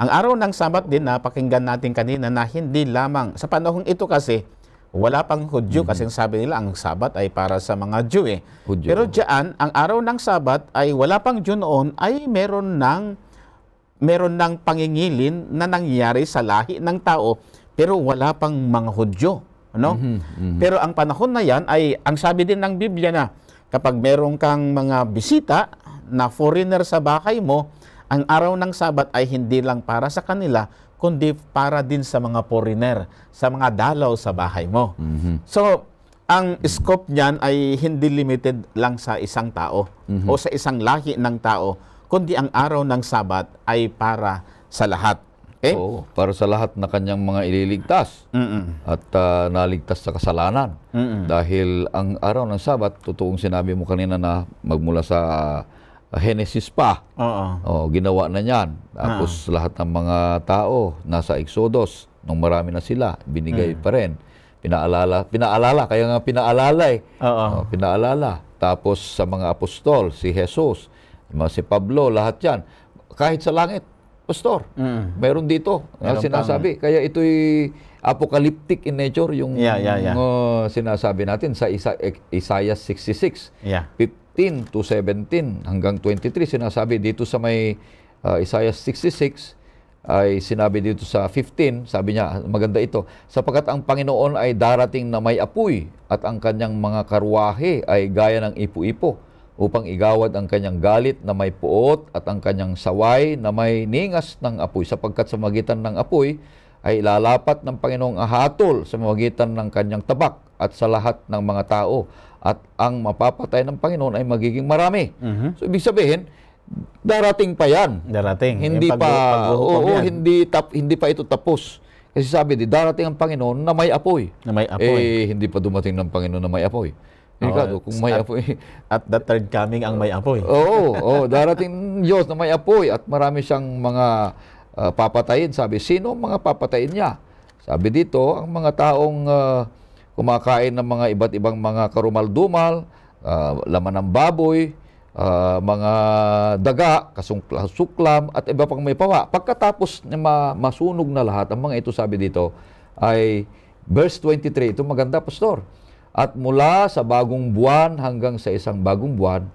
Ang araw ng Sabat din na pakinggan natin kanina na hindi lamang sa panahong ito kasi wala pang Hudyo mm-hmm. kasi sabi nila ang Sabat ay para sa mga Jew eh. Hudyo. Pero diyan ang araw ng Sabat ay wala pang Jew noon ay meron ng meron ng pangingilin na nangyari sa lahi ng tao pero wala pang mga Hudyo. Ano? Mm-hmm, mm-hmm. Pero ang panahon na yan ay, ang sabi din ng Biblia na, kapag merong kang mga bisita na foreigner sa bahay mo, ang araw ng Sabat ay hindi lang para sa kanila, kundi para din sa mga foreigner, sa mga dalaw sa bahay mo. Mm-hmm. So, ang scope niyan ay hindi limited lang sa isang tao mm-hmm. o sa isang lahi ng tao, kundi ang araw ng Sabat ay para sa lahat. Okay? Oo, para sa lahat na kanyang mga ililigtas Mm-mm. at uh, naligtas sa kasalanan. Mm-mm. Dahil ang araw ng Sabat, totoong sinabi mo kanina na magmula sa uh, Genesis pa, Oo. oh, ginawa na niyan. Tapos ah. lahat ng mga tao nasa Exodus, nung marami na sila, binigay mm. pa rin. Pinaalala, pinaalala, kaya nga pinaalala eh. Oo. Oh, pinaalala. Tapos sa mga apostol, si Jesus, si Pablo, lahat yan. Kahit sa langit, Pastor, mm. mayroon dito ang sinasabi. Pang... Kaya ito'y apocalyptic in nature yung yeah, yeah, yeah. Uh, sinasabi natin sa Isa eh, Isaiah 66, yeah. 15 to 17 hanggang 23. Sinasabi dito sa may uh, Isaiah 66, ay sinabi dito sa 15, sabi niya, maganda ito, sapagkat ang Panginoon ay darating na may apoy at ang kanyang mga karwahe ay gaya ng ipu-ipo upang igawad ang kanyang galit na may puot at ang kanyang saway na may ningas ng apoy sapagkat sa magitan ng apoy ay lalapat ng Panginoong ahatol sa magitan ng kanyang tabak at sa lahat ng mga tao at ang mapapatay ng Panginoon ay magiging marami. Mm-hmm. So ibig sabihin, darating pa 'yan. Darating. Hindi pa pag- oo, yan. hindi tap, hindi pa ito tapos. Kasi sabi di darating ang Panginoon na may apoy. Na may apoy. Eh hindi pa dumating ng Panginoon na may apoy. Ika, oh, kung may at, apoy. At that third coming ang may apoy. Oo, oh, oh, darating Diyos na may apoy at marami siyang mga uh, papatayin. Sabi, sino ang mga papatayin niya? Sabi dito, ang mga taong uh, kumakain ng mga iba't ibang mga karumal-dumal, uh, laman ng baboy, uh, mga daga, kasuklam, at iba pang may pawa. Pagkatapos na masunog na lahat, ang mga ito sabi dito ay verse 23. Ito maganda, Pastor. At mula sa bagong buwan hanggang sa isang bagong buwan,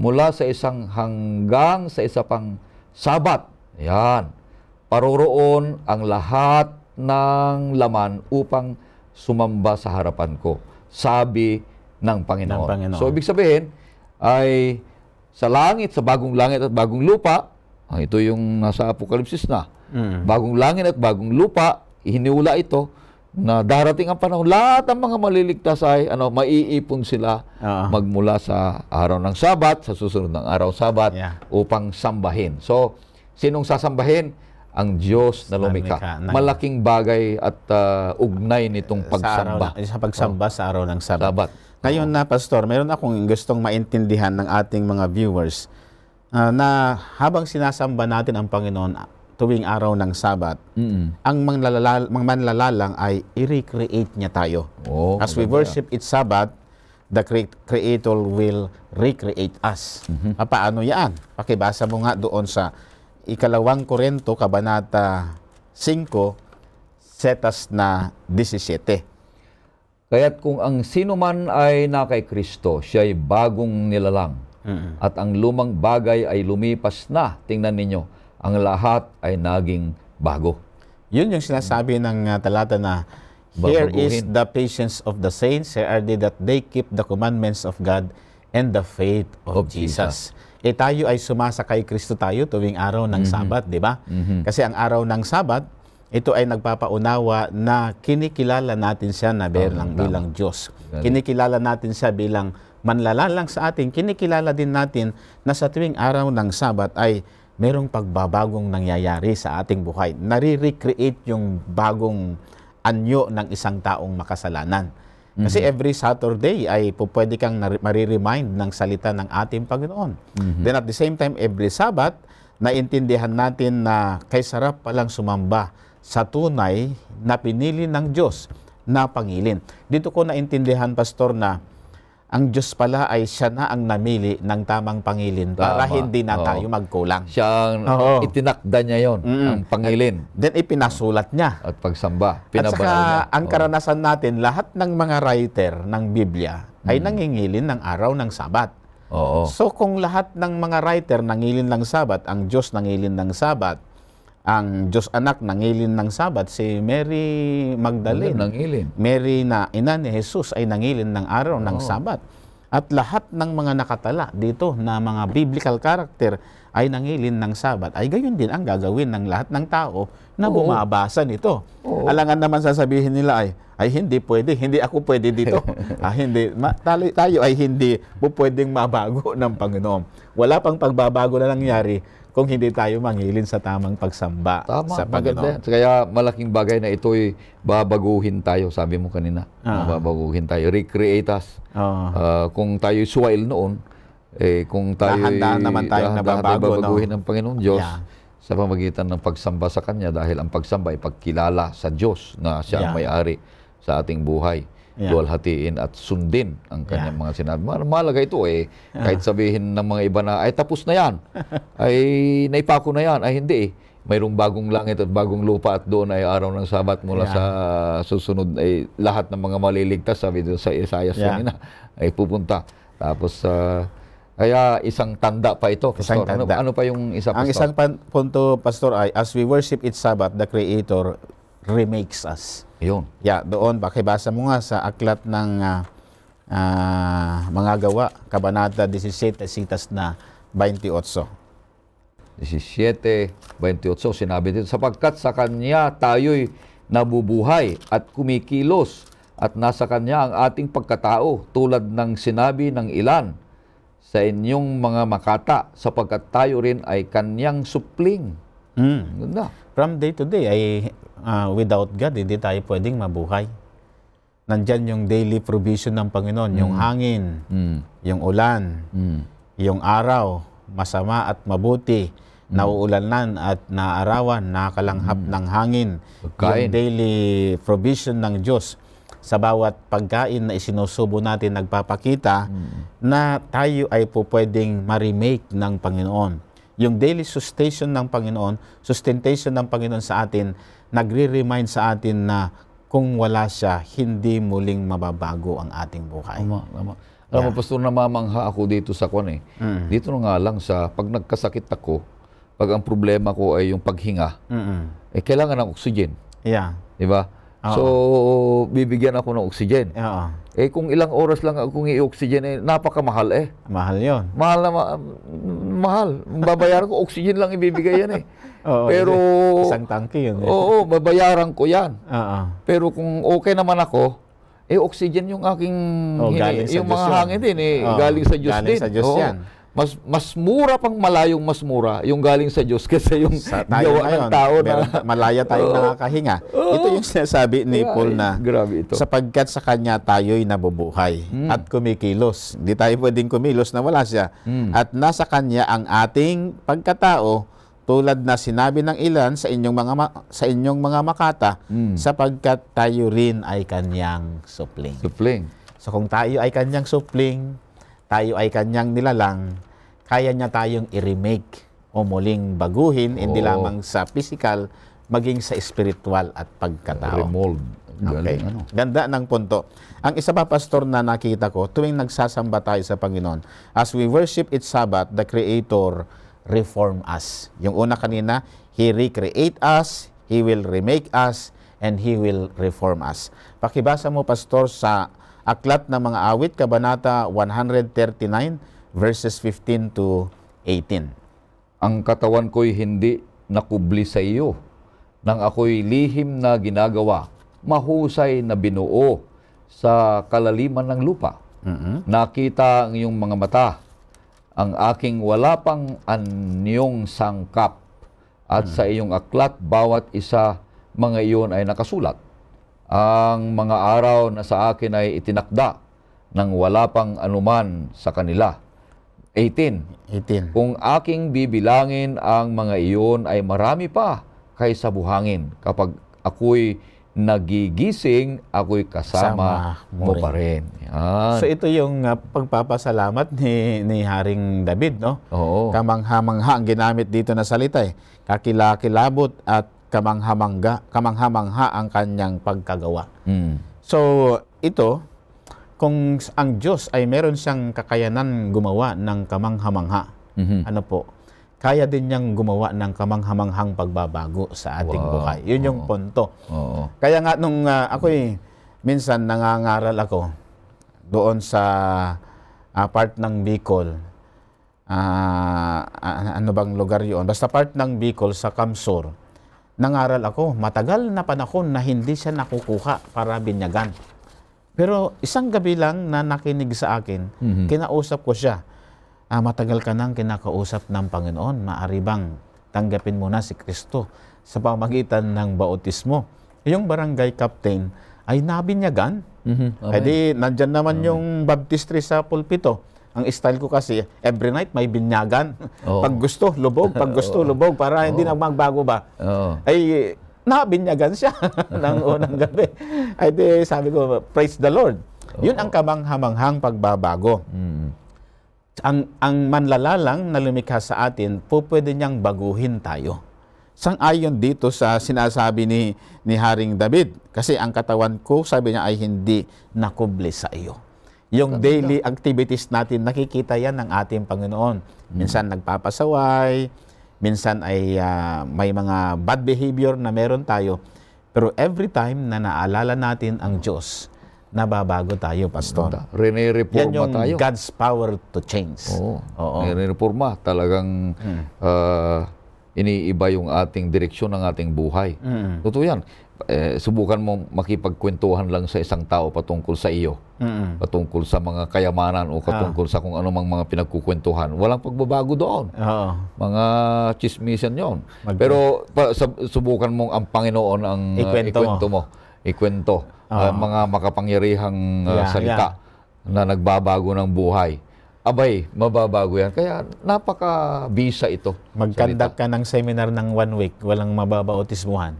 mula sa isang hanggang sa isa pang sabat, yan, paroroon ang lahat ng laman upang sumamba sa harapan ko, sabi ng Panginoon. Ng Panginoon. So, ibig sabihin ay sa langit, sa bagong langit at bagong lupa, ah, ito yung nasa Apokalipsis na, mm. bagong langit at bagong lupa, hiniwala ito, na darating ang panahon, lahat ng mga maliligtas ay ano, maiipon sila uh-huh. magmula sa araw ng Sabat, sa susunod ng araw Sabat, yeah. upang sambahin. So, sinong sasambahin? Ang Diyos na lumikha. Malaking bagay at uh, ugnay nitong pagsamba. Sa, araw, sa pagsamba oh. sa araw ng Sabat. Sabat. Ngayon na, Pastor, meron akong gustong maintindihan ng ating mga viewers uh, na habang sinasamba natin ang Panginoon, tuwing araw ng Sabat, mm-hmm. ang manlalalalang, manlalalalang ay i-recreate niya tayo. Oh, As we worship it Sabbath, the Creator will recreate us. Mm-hmm. Paano yan? Pakibasa mo nga doon sa ikalawang Korento, Kabanata 5, setas na 17. Kaya't kung ang sino man ay na kay Kristo, siya'y bagong nilalang. Mm-hmm. At ang lumang bagay ay lumipas na. Tingnan ninyo ang lahat ay naging bago. Yun yung sinasabi hmm. ng uh, talata na Here Babaguhin. is the patience of the saints. Here are they that they keep the commandments of God and the faith of, of Jesus. Jesus. Eh tayo ay sumasa kay Kristo tayo tuwing araw ng mm-hmm. Sabat, di ba? Mm-hmm. Kasi ang araw ng Sabat, ito ay nagpapaunawa na kinikilala natin siya na bilang, oh, bilang Diyos. Kinikilala natin siya bilang manlalalang sa atin. Kinikilala din natin na sa tuwing araw ng Sabat ay merong pagbabagong nangyayari sa ating buhay. Nare-recreate yung bagong anyo ng isang taong makasalanan. Kasi mm-hmm. every Saturday ay pupwede kang mariremind ng salita ng ating Panginoon. Mm-hmm. Then at the same time, every Sabat, naintindihan natin na kay sarap palang sumamba sa tunay na pinili ng Diyos na pangilin. Dito ko naintindihan, Pastor, na ang Diyos pala ay siya na ang namili ng tamang pangilin para hindi na Oo. tayo magkulang. Siya ang Oo. itinakda niya yon Mm. ang pangilin Then ipinasulat niya. at pagsamba. At saka niya. ang Oo. karanasan natin, lahat ng mga writer ng Biblia ay mm. nangingilin ng araw ng Sabat. Oo. So kung lahat ng mga writer nangilin ng Sabat, ang Diyos nangilin ng Sabat, ang Diyos anak nangilin ng Sabat, si Mary Magdalene, nangilin. Mary na ina ni Jesus ay nangilin ng araw oh. ng Sabat. At lahat ng mga nakatala dito na mga biblical character ay nangilin ng Sabat, ay gayon din ang gagawin ng lahat ng tao na bumabasa nito. Oo. Alangan naman sasabihin nila ay, ay hindi pwede, hindi ako pwede dito. ah, hindi, ma, tayo ay hindi po pwedeng mabago ng Panginoon. Wala pang pagbabago na nangyari kung hindi tayo manghilin sa tamang pagsamba Tama, sa Panginoon. Maganda. Kaya malaking bagay na ito'y babaguhin tayo, sabi mo kanina. Uh-huh. Babaguhin tayo, recreate us. Uh-huh. Uh, kung tayo suwail noon, eh, kung tayo Nahanda naman tayo na babago, babaguhin no? ng Panginoon Diyos yeah. sa pamagitan ng pagsamba sa Kanya dahil ang pagsamba ay pagkilala sa Diyos na siya yeah. ang may-ari sa ating buhay yeah. dualhatiin at sundin ang kanyang yeah. mga sinabi. Malaga ito eh. Kahit sabihin ng mga iba na, ay tapos na yan, ay naipako na yan, ay hindi eh. Mayroong bagong langit at bagong lupa at doon ay araw ng Sabat mula yeah. sa susunod ay lahat ng mga maliligtas, sabi doon sa Isaiah yeah. na, ay pupunta. Tapos, uh, kaya isang tanda pa ito, Pastor. Isang tanda. Ano, ano pa yung isa, Pastor? Ang isang punto, Pastor, ay as we worship its Sabbath, the Creator, remakes us. Yun. Yeah, doon, pakibasa mo nga sa aklat ng uh, uh, mga gawa, Kabanata 17, sitas na 28. 17, 28, sinabi dito, sapagkat sa Kanya tayo'y nabubuhay at kumikilos at nasa Kanya ang ating pagkatao tulad ng sinabi ng ilan sa inyong mga makata sapagkat tayo rin ay Kanyang supling. Mm. Ganda. From day to day ay uh, without God, hindi tayo pwedeng mabuhay. Nandyan yung daily provision ng Panginoon, mm. yung hangin, mm. yung ulan, mm. yung araw, masama at mabuti, mm. nauulanlan at naarawan, nakalanghap mm. ng hangin, Pagkain. yung daily provision ng Diyos sa bawat pagkain na isinusubo natin nagpapakita mm. na tayo ay po pwedeng ma-remake ng Panginoon. Yung daily sustentation ng Panginoon, sustentation ng Panginoon sa atin, nagre-remind sa atin na kung wala siya, hindi muling mababago ang ating buhay. Tama, tama. Alam yeah. mo, Pastor, namamangha ako dito sa kwan eh. Mm. Dito na nga lang sa, pag nagkasakit ako, pag ang problema ko ay yung paghinga, Mm-mm. eh kailangan ng oxygen. Yeah. Di ba? So, bibigyan ako ng oxygen. Oo. Eh kung ilang oras lang akong i-oxygen, eh, napakamahal eh. Mahal yon. Mahal na ma- mahal. Babayaran ko, oxygen lang ibibigay yan eh. oo, eh, Pero... Isang tanke yun. Eh. Oo, babayaran ko yan. Uh-uh. Pero kung okay naman ako, eh oxygen yung aking... Oh, galing sa yung Diyos mga yun. hangin din eh. Oh, galing sa Diyos galing din. Galing sa Diyos oo. yan mas mas mura pang malayong mas mura yung galing sa Diyos kaysa yung sa ngayon, ng tao na meron, malaya tayong uh, nakakahinga. Uh, ito yung sinasabi ni Paul na grabe ito. sapagkat sa kanya tayo'y nabubuhay mm. at kumikilos. Hindi tayo pwedeng kumilos na wala siya. Mm. At nasa kanya ang ating pagkatao tulad na sinabi ng ilan sa inyong mga ma- sa inyong mga makata mm. sapagkat tayo rin ay kanyang supling. Supling. So kung tayo ay kanyang supling, tayo ay kanyang nilalang, kaya niya tayong i-remake o muling baguhin, Oo. hindi lamang sa physical, maging sa spiritual at pagkatao. Remold. Okay. Ano? Ganda ng punto. Ang isa pa, Pastor, na nakita ko, tuwing nagsasamba tayo sa Panginoon, as we worship its Sabbath, the Creator reform us. Yung una kanina, He recreate us, He will remake us, and He will reform us. Pakibasa mo, Pastor, sa Aklat ng Mga Awit, Kabanata 139, verses 15 to 18. Ang katawan ko'y hindi nakubli sa iyo, nang ako'y lihim na ginagawa, mahusay na binuo sa kalaliman ng lupa. Mm-hmm. Nakita ang iyong mga mata, ang aking wala pang anyong sangkap, at mm-hmm. sa iyong aklat bawat isa mga iyon ay nakasulat. Ang mga araw na sa akin ay itinakda, nang wala pang anuman sa kanila 18. 18. Kung aking bibilangin ang mga iyon ay marami pa kaysa buhangin. Kapag ako'y nagigising, ako'y kasama, kasama mo, mo pa rin. Yan. So ito yung uh, pagpapasalamat ni, ni Haring David, no? Oo. Kamanghamangha ang ginamit dito na salita eh. Kakilakilabot at kamanghamangha, kamanghamangha ang kanyang pagkagawa. Mm. So ito, kung ang Diyos ay meron siyang kakayanan gumawa ng kamanghamangha, mm-hmm. ano po, kaya din niyang gumawa ng kamanghamanghang pagbabago sa ating wow. buhay. Yun yung punto. Oo. Kaya nga nung uh, ah, ako eh, minsan nangangaral ako doon sa uh, part ng Bicol, uh, ano bang lugar yun? Basta part ng Bicol sa Kamsur, nangaral ako, matagal na panahon na hindi siya nakukuha para binyagan. Pero isang gabi lang na nakinig sa akin, mm-hmm. kinausap ko siya. Ah, matagal ka nang kinakausap ng Panginoon, maari bang tanggapin mo na si Kristo sa pamagitan ng bautismo? Yung barangay captain ay nabinyagan. Mm-hmm. Okay. Edi, eh, nandyan naman okay. yung baptistry sa pulpito. Ang style ko kasi, every night may binyagan. Oh. Pag gusto, lubog. Pag gusto, oh. lubog. Para oh. hindi na magbago ba. Oh. Ay, Nabinyagan siya ng unang gabi. Ay di, sabi ko, praise the Lord. Oh. Yun ang kamanghamanghang pagbabago. Mm. Ang, ang manlalalang na lumikha sa atin, po pwede niyang baguhin tayo. Sang-ayon dito sa sinasabi ni, ni Haring David, kasi ang katawan ko, sabi niya, ay hindi nakubli sa iyo. Yung Ganda. daily activities natin, nakikita yan ng ating Panginoon. Mm. Minsan mm. nagpapasaway, minsan ay uh, may mga bad behavior na meron tayo. Pero every time na naalala natin ang Diyos, nababago tayo, Pastor. Rene-reforma Yan yung tayo. God's power to change. Oo. Oo. Rene-reforma. Talagang mm. uh, iniiba yung ating direksyon ng ating buhay. Mm. Totoo yan eh, subukan mong makipagkwentuhan lang sa isang tao patungkol sa iyo, mm-hmm. patungkol sa mga kayamanan o ah. patungkol ah. sa kung anumang mga pinagkukwentuhan. Walang pagbabago doon. Oo. Mga chismisan yon. Mag- Pero pa, sab- subukan mong ang Panginoon ang ikwento, ah, ikwento mo. mo. Ikwento. Oo. Uh, mga makapangyarihang uh, yeah, salita yeah. na nagbabago ng buhay. Abay, mababago yan. Kaya napaka-bisa ito. mag ka ng seminar ng one week, walang mababautismuhan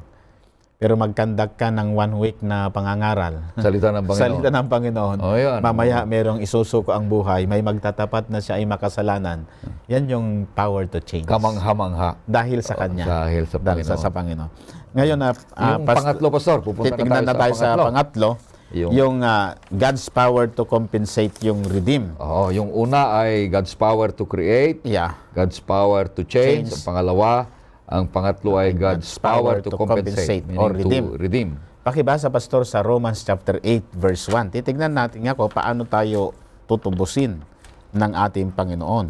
pero mag ka ng one week na pangangaral. Salita ng Panginoon. Salita ng Panginoon. Oh, yun. Mamaya merong isusuko ang buhay, may magtatapat na siya ay makasalanan. Yan yung power to change. Kamangha-mangha. Dahil sa Kanya. Oh, dahil sa Panginoon. Dahil sa, sa Panginoon. Ngayon, uh, yung past, pangatlo, Pastor, pupunta na tayo, na tayo sa pangatlo. pangatlo yung, yung uh, God's power to compensate yung redeem. Oh, yung una ay God's power to create. Yeah. God's power to change. change. Ang pangalawa, ang pangatlo ay God's power, to, compensate, or redeem. To redeem. Pakibasa, Pastor, sa Romans chapter 8, verse 1. Titignan natin nga ko paano tayo tutubusin ng ating Panginoon.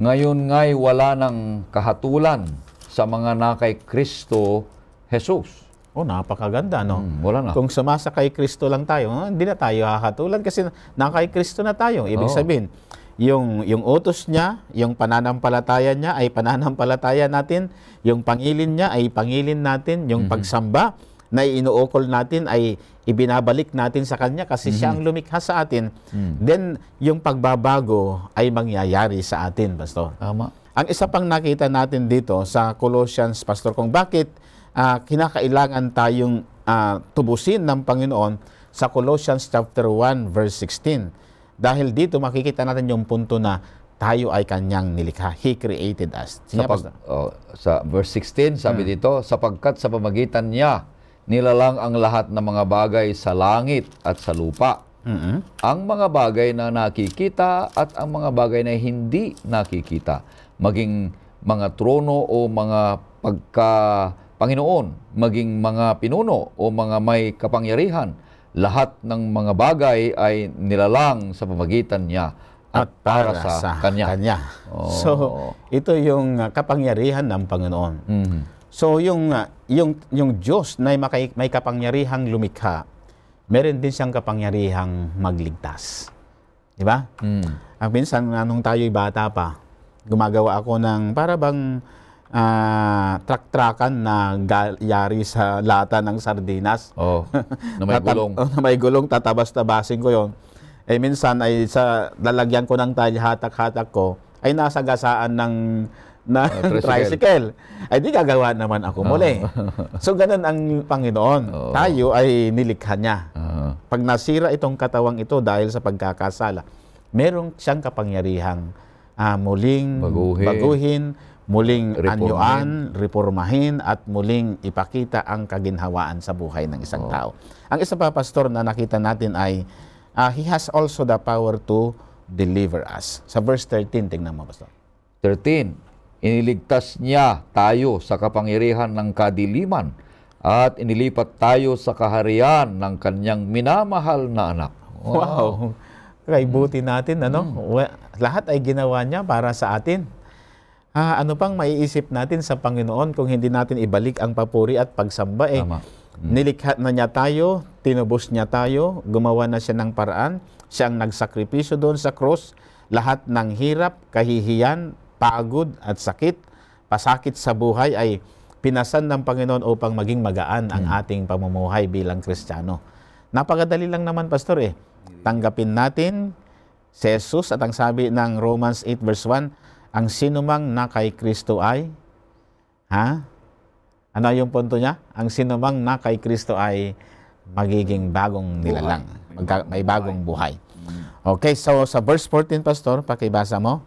Ngayon nga'y wala ng kahatulan sa mga na Kristo Jesus. Oh, napakaganda, no? Hmm, wala na. Kung sumasa kay Kristo lang tayo, oh, hindi na tayo hahatulan kasi na Kristo na tayo. Ibig oh. sabihin, yung, yung utos niya, yung pananampalataya niya ay pananampalataya natin, yung pangilin niya ay pangilin natin, yung mm-hmm. pagsamba na inuukol natin ay ibinabalik natin sa Kanya kasi mm-hmm. siya ang mhm. lumikha sa atin. Mm-hmm. Then, yung pagbabago ay mangyayari sa atin, Pastor. Tama. Ang isa pang nakita natin dito sa Colossians, Pastor, kung bakit uh, kinakailangan tayong uh, tubusin ng Panginoon sa Colossians chapter 1 verse 16. Dahil dito makikita natin yung punto na tayo ay kanyang nilikha. He created us. Sinya, sa, pag, oh, sa verse 16, sabi hmm. dito, sapagkat sa pamagitan niya, nilalang ang lahat ng mga bagay sa langit at sa lupa. Mm-hmm. Ang mga bagay na nakikita at ang mga bagay na hindi nakikita. Maging mga trono o mga pagka Panginoon, maging mga pinuno o mga may kapangyarihan, lahat ng mga bagay ay nilalang sa pamagitan niya at, at para, para sa, sa kanya. kanya. Oh. So, ito yung uh, kapangyarihan ng Panginoon. Mm-hmm. So, yung, uh, yung, yung Diyos na may, may kapangyarihang lumikha, meron din siyang kapangyarihang magligtas. Di ba? Mm. Ang ah, minsan, anong tayo'y bata pa, gumagawa ako ng para bang uh, trak-trakan na yari sa lata ng sardinas. Oh, na may gulong. oh, na may gulong, tatabas-tabasin ko yon. Eh minsan ay sa lalagyan ko ng tali hatak-hatak ko ay nasa gasaan ng na oh, tricycle. tricycle. Ay di gagawa naman ako oh. muli. so ganun ang Panginoon. Oh. Tayo ay nilikha niya. uh Pag nasira itong katawang ito dahil sa pagkakasala, merong siyang kapangyarihang uh, muling baguhin, baguhin muling anyuan, reformahin at muling ipakita ang kaginhawaan sa buhay ng isang oh. tao. Ang isa pa pastor na nakita natin ay uh, he has also the power to deliver us. Sa verse 13 tingnan mo pastor. 13. Iniligtas niya tayo sa kapangyarihan ng kadiliman at inilipat tayo sa kaharian ng kanyang minamahal na anak. Wow. wow. Kay buti natin ano? Mm. Lahat ay ginawa niya para sa atin ah, ano pang maiisip natin sa Panginoon kung hindi natin ibalik ang papuri at pagsamba eh. Tama. Mm. Nilikha na niya tayo, tinubos niya tayo, gumawa na siya ng paraan, siya ang nagsakripisyo doon sa cross, lahat ng hirap, kahihiyan, pagod at sakit, pasakit sa buhay ay pinasan ng Panginoon upang maging magaan ang mm. ating pamumuhay bilang Kristiyano. Napakadali lang naman, Pastor eh. Tanggapin natin si Jesus at ang sabi ng Romans 8 verse 1, ang sinumang na kay Kristo ay, ha? Ano yung punto niya? Ang sinumang na kay Kristo ay magiging bagong nilalang. Magka, may bagong buhay. Mm. Okay, so sa verse 14, Pastor, pakibasa mo.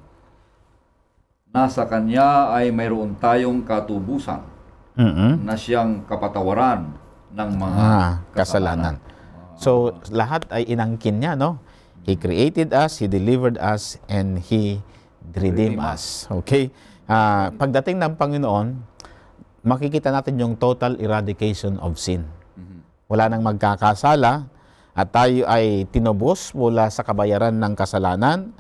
Nasa Kanya ay mayroon tayong katubusan mm-hmm. na siyang kapatawaran ng mga ah, kasalanan. kasalanan. Ah. So, lahat ay inangkin niya, no? He created us, He delivered us, and He redeem us. Okay? Uh, pagdating ng Panginoon, makikita natin yung total eradication of sin. Mm-hmm. Wala nang magkakasala at tayo ay tinubos mula sa kabayaran ng kasalanan.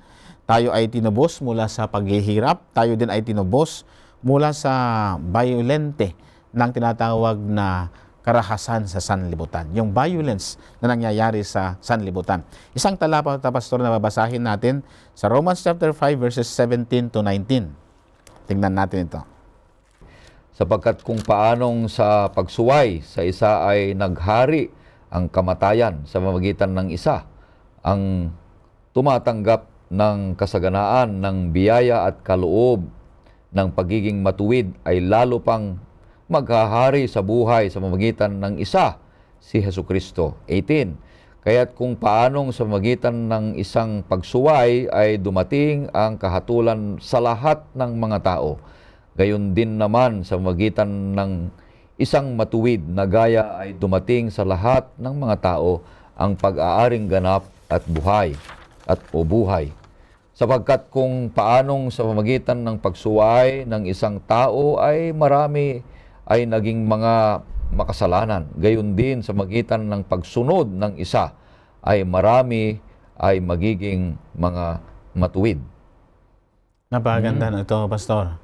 Tayo ay tinubos mula sa paghihirap. Tayo din ay tinubos mula sa violente ng tinatawag na karahasan sa sanlibutan. Yung violence na nangyayari sa sanlibutan. Isang tala pa, Pastor, na babasahin natin sa Romans chapter 5 verses 17 to 19. Tingnan natin ito. Sapagkat kung paanong sa pagsuway sa isa ay naghari ang kamatayan sa mamagitan ng isa, ang tumatanggap ng kasaganaan ng biyaya at kaloob ng pagiging matuwid ay lalo pang maghahari sa buhay sa pamagitan ng isa, si Heso Kristo. 18. Kaya't kung paanong sa magitan ng isang pagsuway ay dumating ang kahatulan sa lahat ng mga tao, gayon din naman sa magitan ng isang matuwid na gaya ay dumating sa lahat ng mga tao ang pag-aaring ganap at buhay at o buhay. Sapagkat kung paanong sa pamagitan ng pagsuway ng isang tao ay marami ay naging mga makasalanan. Gayon din sa magitan ng pagsunod ng isa ay marami ay magiging mga matuwid. Napaganda mm. na ito, Pastor.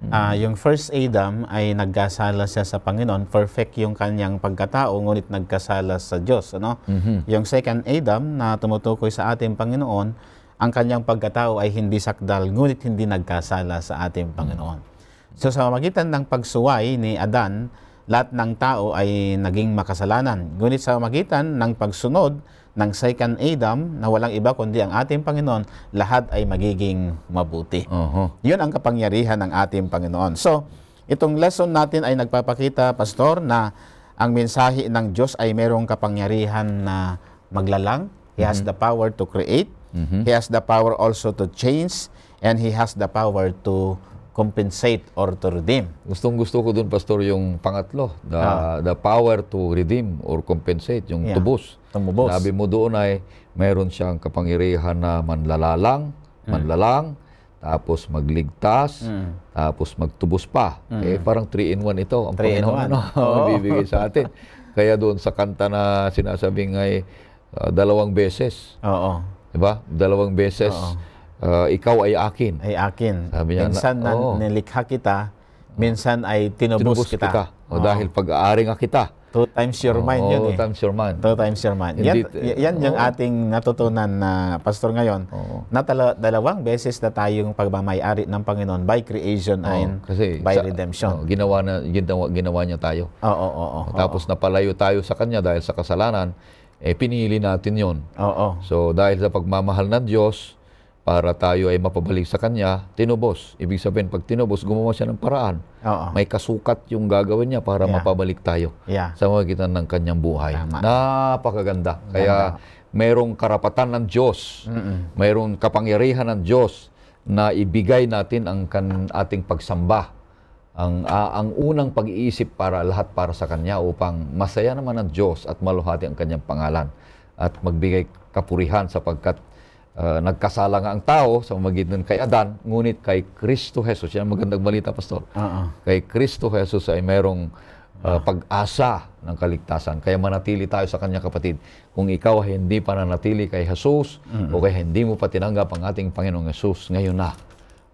Mm. Uh, yung first Adam ay nagkasala siya sa Panginoon, perfect yung kanyang pagkatao, ngunit nagkasala sa Diyos. Ano? Mm-hmm. Yung second Adam na tumutukoy sa ating Panginoon, ang kanyang pagkatao ay hindi sakdal, ngunit hindi nagkasala sa ating Panginoon. Mm. So sa magitan ng pagsuway ni Adan, lahat ng tao ay naging makasalanan. Ngunit sa magitan ng pagsunod ng second Adam na walang iba kundi ang ating Panginoon, lahat ay magiging mabuti. Uh-huh. Yun ang kapangyarihan ng ating Panginoon. So, itong lesson natin ay nagpapakita, Pastor, na ang mensahe ng Diyos ay merong kapangyarihan na maglalang. He mm-hmm. has the power to create. Mm-hmm. He has the power also to change. And He has the power to compensate or to redeem. Gustong gusto ko dun, Pastor, yung pangatlo, the, ah. the power to redeem or compensate, yung yeah. tubos. Tumubos. Sabi mo doon ay meron siyang kapangyarihan na manlalalang, mm. manlalang, tapos magligtas, mm. tapos magtubos pa. Mm. Eh, parang 3-in-1 ito. Ang three Panginoon, ano, oh. sa atin. Kaya doon sa kanta na sinasabing ay uh, dalawang beses. Oo. Diba? Dalawang beses. Oo uh, ikaw ay akin. Ay akin. Sabi niya, minsan na, oh, nilikha kita, minsan ay tinubos, tinubos kita. kita. O, oh. dahil pag-aaring kita. Two times your mind oh, yun eh. Two times your mind. Two times your mind. Indeed, eh. yan, yan oh. yung ating natutunan na pastor ngayon oh. na tala, dalawang beses na tayong pagmamayari ng Panginoon by creation oh, and kasi by sa, redemption. Oh, ginawa, na, ginawa, ginawa niya tayo. Oo, oh, oo, oh, oh, oh, Tapos oh. napalayo tayo sa Kanya dahil sa kasalanan, eh pinili natin yun. Oo. Oh, oh. So dahil sa pagmamahal ng Diyos, para tayo ay mapabalik sa kanya, tinubos. Ibig sabihin, pag tinubos, gumawa siya ng paraan. Oo. May kasukat yung gagawin niya para yeah. mapabalik tayo yeah. sa magitan ng kanyang buhay. Tama. Napakaganda. Ganda. Kaya mayroong karapatan ng Diyos, Mm-mm. mayroong kapangyarihan ng Diyos na ibigay natin ang kan, ating pagsamba. Ang, uh, ang unang pag-iisip para lahat para sa Kanya upang masaya naman ang Diyos at maluhati ang Kanyang pangalan at magbigay kapurihan sapagkat uh, nagkasala nga ang tao sa magitan kay Adan, ngunit kay Kristo Jesus, yan magandang balita, Pastor. Uh-uh. Kay Kristo Jesus ay merong uh, pag-asa ng kaligtasan. Kaya manatili tayo sa Kanya, kapatid. Kung ikaw ay hindi pa nanatili kay Jesus, mm-hmm. o kaya hindi mo pa tinanggap ang ating Panginoong Jesus, ngayon na.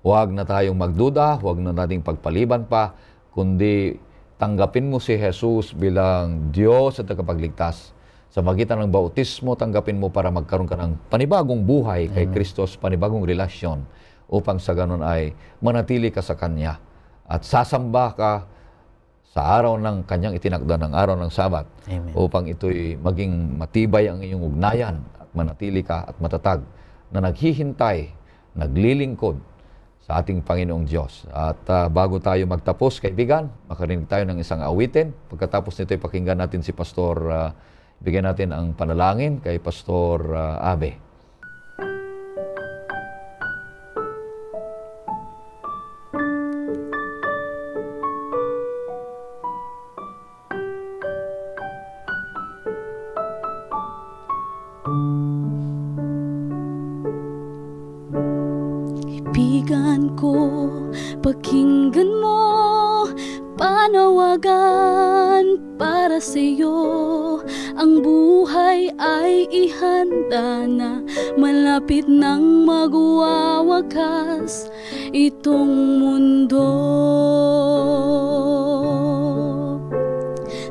Huwag na tayong magduda, huwag na nating pagpaliban pa, kundi tanggapin mo si Jesus bilang Diyos at tagapagligtas sa magitan ng bautismo, tanggapin mo para magkaroon ka ng panibagong buhay kay mm. Kristos, panibagong relasyon upang sa ganun ay manatili ka sa Kanya at sasamba ka sa araw ng Kanyang itinakda ng araw ng Sabat Amen. upang ito'y maging matibay ang iyong ugnayan at manatili ka at matatag na naghihintay, naglilingkod sa ating Panginoong Diyos. At uh, bago tayo magtapos, kaibigan, makarinig tayo ng isang awitin. Pagkatapos nito, ipakinggan natin si Pastor uh, Bigyan natin ang panalangin kay Pastor uh, Abe. ang buhay ay ihanda na Malapit nang magwawakas itong mundo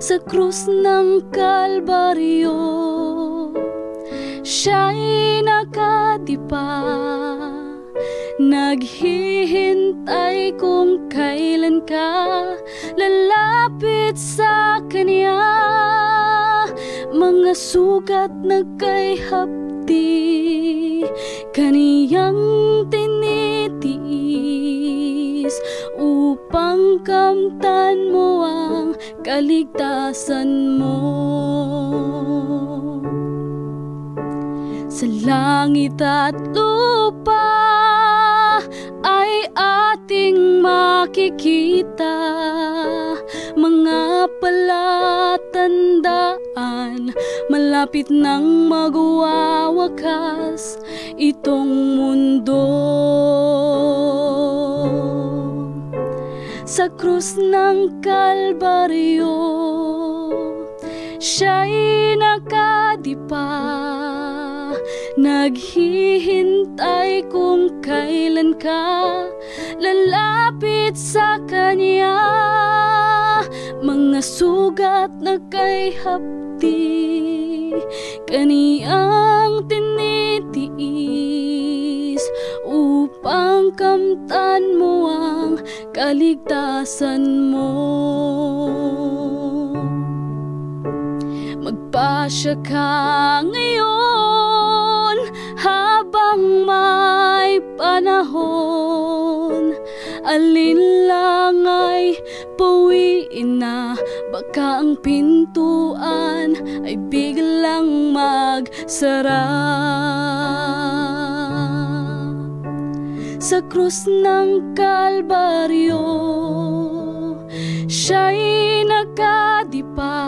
Sa krus ng Kalbaryo Siya'y nakatipa Naghihintay kung kailan ka lalapit sa kanya mga sugat na kay hapdi kaniyang tinitiis upang kamtan mo ang kaligtasan mo sa langit at lupa ay ating makikita mga palatandaan nakaraan Malapit nang magwawakas itong mundo Sa krus ng Kalbaryo Siya'y nakadipa Naghihintay kung kailan ka lalapit sa Kanya mga sugat na kay hapti Kaniyang tinitiis Upang kamtan mo ang kaligtasan mo Magpasya ka ngayon habang may panahon Alin lang ay pawiin na Baka ang pintuan ay biglang magsara Sa krus ng Kalbaryo Siya'y nakadipa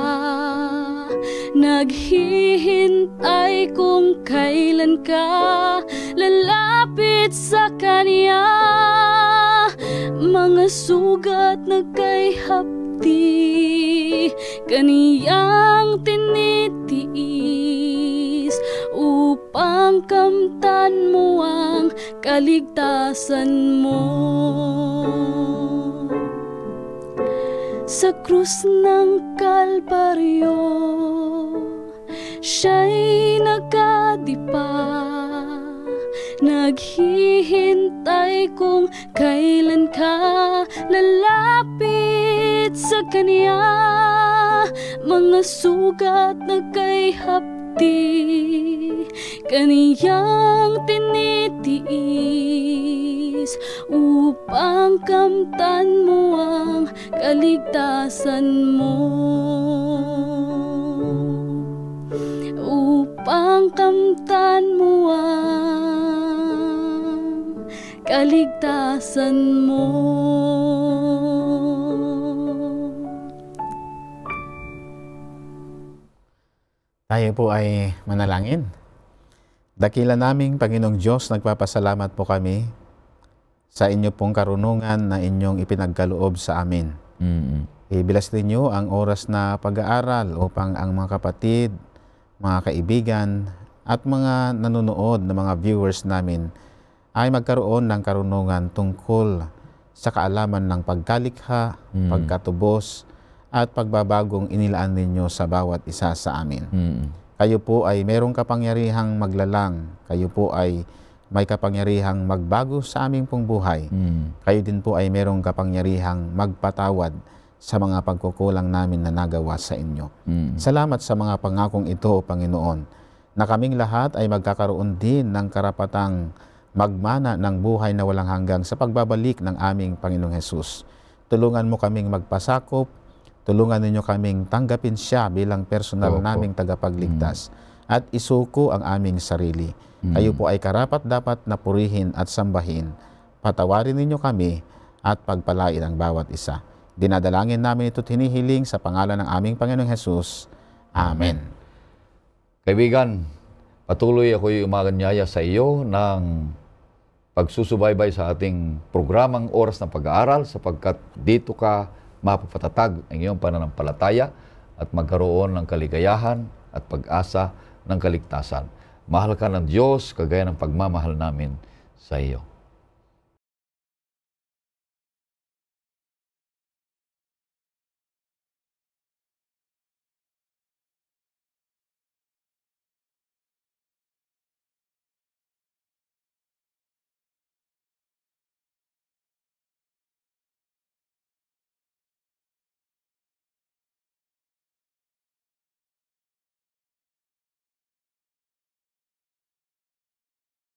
Naghihintay kung kailan ka lalapit sa kanya mga sugat na kay hapti kaniyang tinitiis upang kamtan mo ang kaligtasan mo sa krus ng Kalbaryo siya'y nakadipa Naghihintay kung kailan ka lalapit sa kanya Mga sugat na kay hapdi Kaniyang tinitiis Upang kamtan mo ang kaligtasan mo upang kamtan mo ang kaligtasan mo. Tayo po ay manalangin. Dakila naming Panginoong Diyos, nagpapasalamat po kami sa inyo pong karunungan na inyong ipinagkaloob sa amin. Mm-hmm. Ibilas ninyo ang oras na pag-aaral upang ang mga kapatid, mga kaibigan, at mga nanonood na mga viewers namin ay magkaroon ng karunungan tungkol sa kaalaman ng pagkalikha, mm. pagkatubos, at pagbabagong inilaan ninyo sa bawat isa sa amin. Mm. Kayo po ay merong kapangyarihang maglalang. Kayo po ay may kapangyarihang magbago sa aming pong buhay. Mm. Kayo din po ay merong kapangyarihang magpatawad sa mga pagkukulang namin na nagawa sa inyo. Mm. Salamat sa mga pangakong ito, Panginoon, na kaming lahat ay magkakaroon din ng karapatang magmana ng buhay na walang hanggan sa pagbabalik ng aming Panginoong Hesus. Tulungan mo kaming magpasakop, tulungan ninyo kaming tanggapin siya bilang personal Opo. naming tagapagligtas mm. at isuko ang aming sarili. Mm. Kayo po ay karapat dapat na purihin at sambahin. Patawarin ninyo kami at pagpalain ang bawat isa. Dinadalangin namin ito hinihiling sa pangalan ng aming Panginoong Hesus. Amen. Kaibigan, Patuloy ako'y umaganyaya sa iyo ng pagsusubaybay sa ating programang oras ng pag-aaral sapagkat dito ka mapapatatag ang iyong pananampalataya at magkaroon ng kaligayahan at pag-asa ng kaligtasan. Mahal ka ng Diyos kagaya ng pagmamahal namin sa iyo.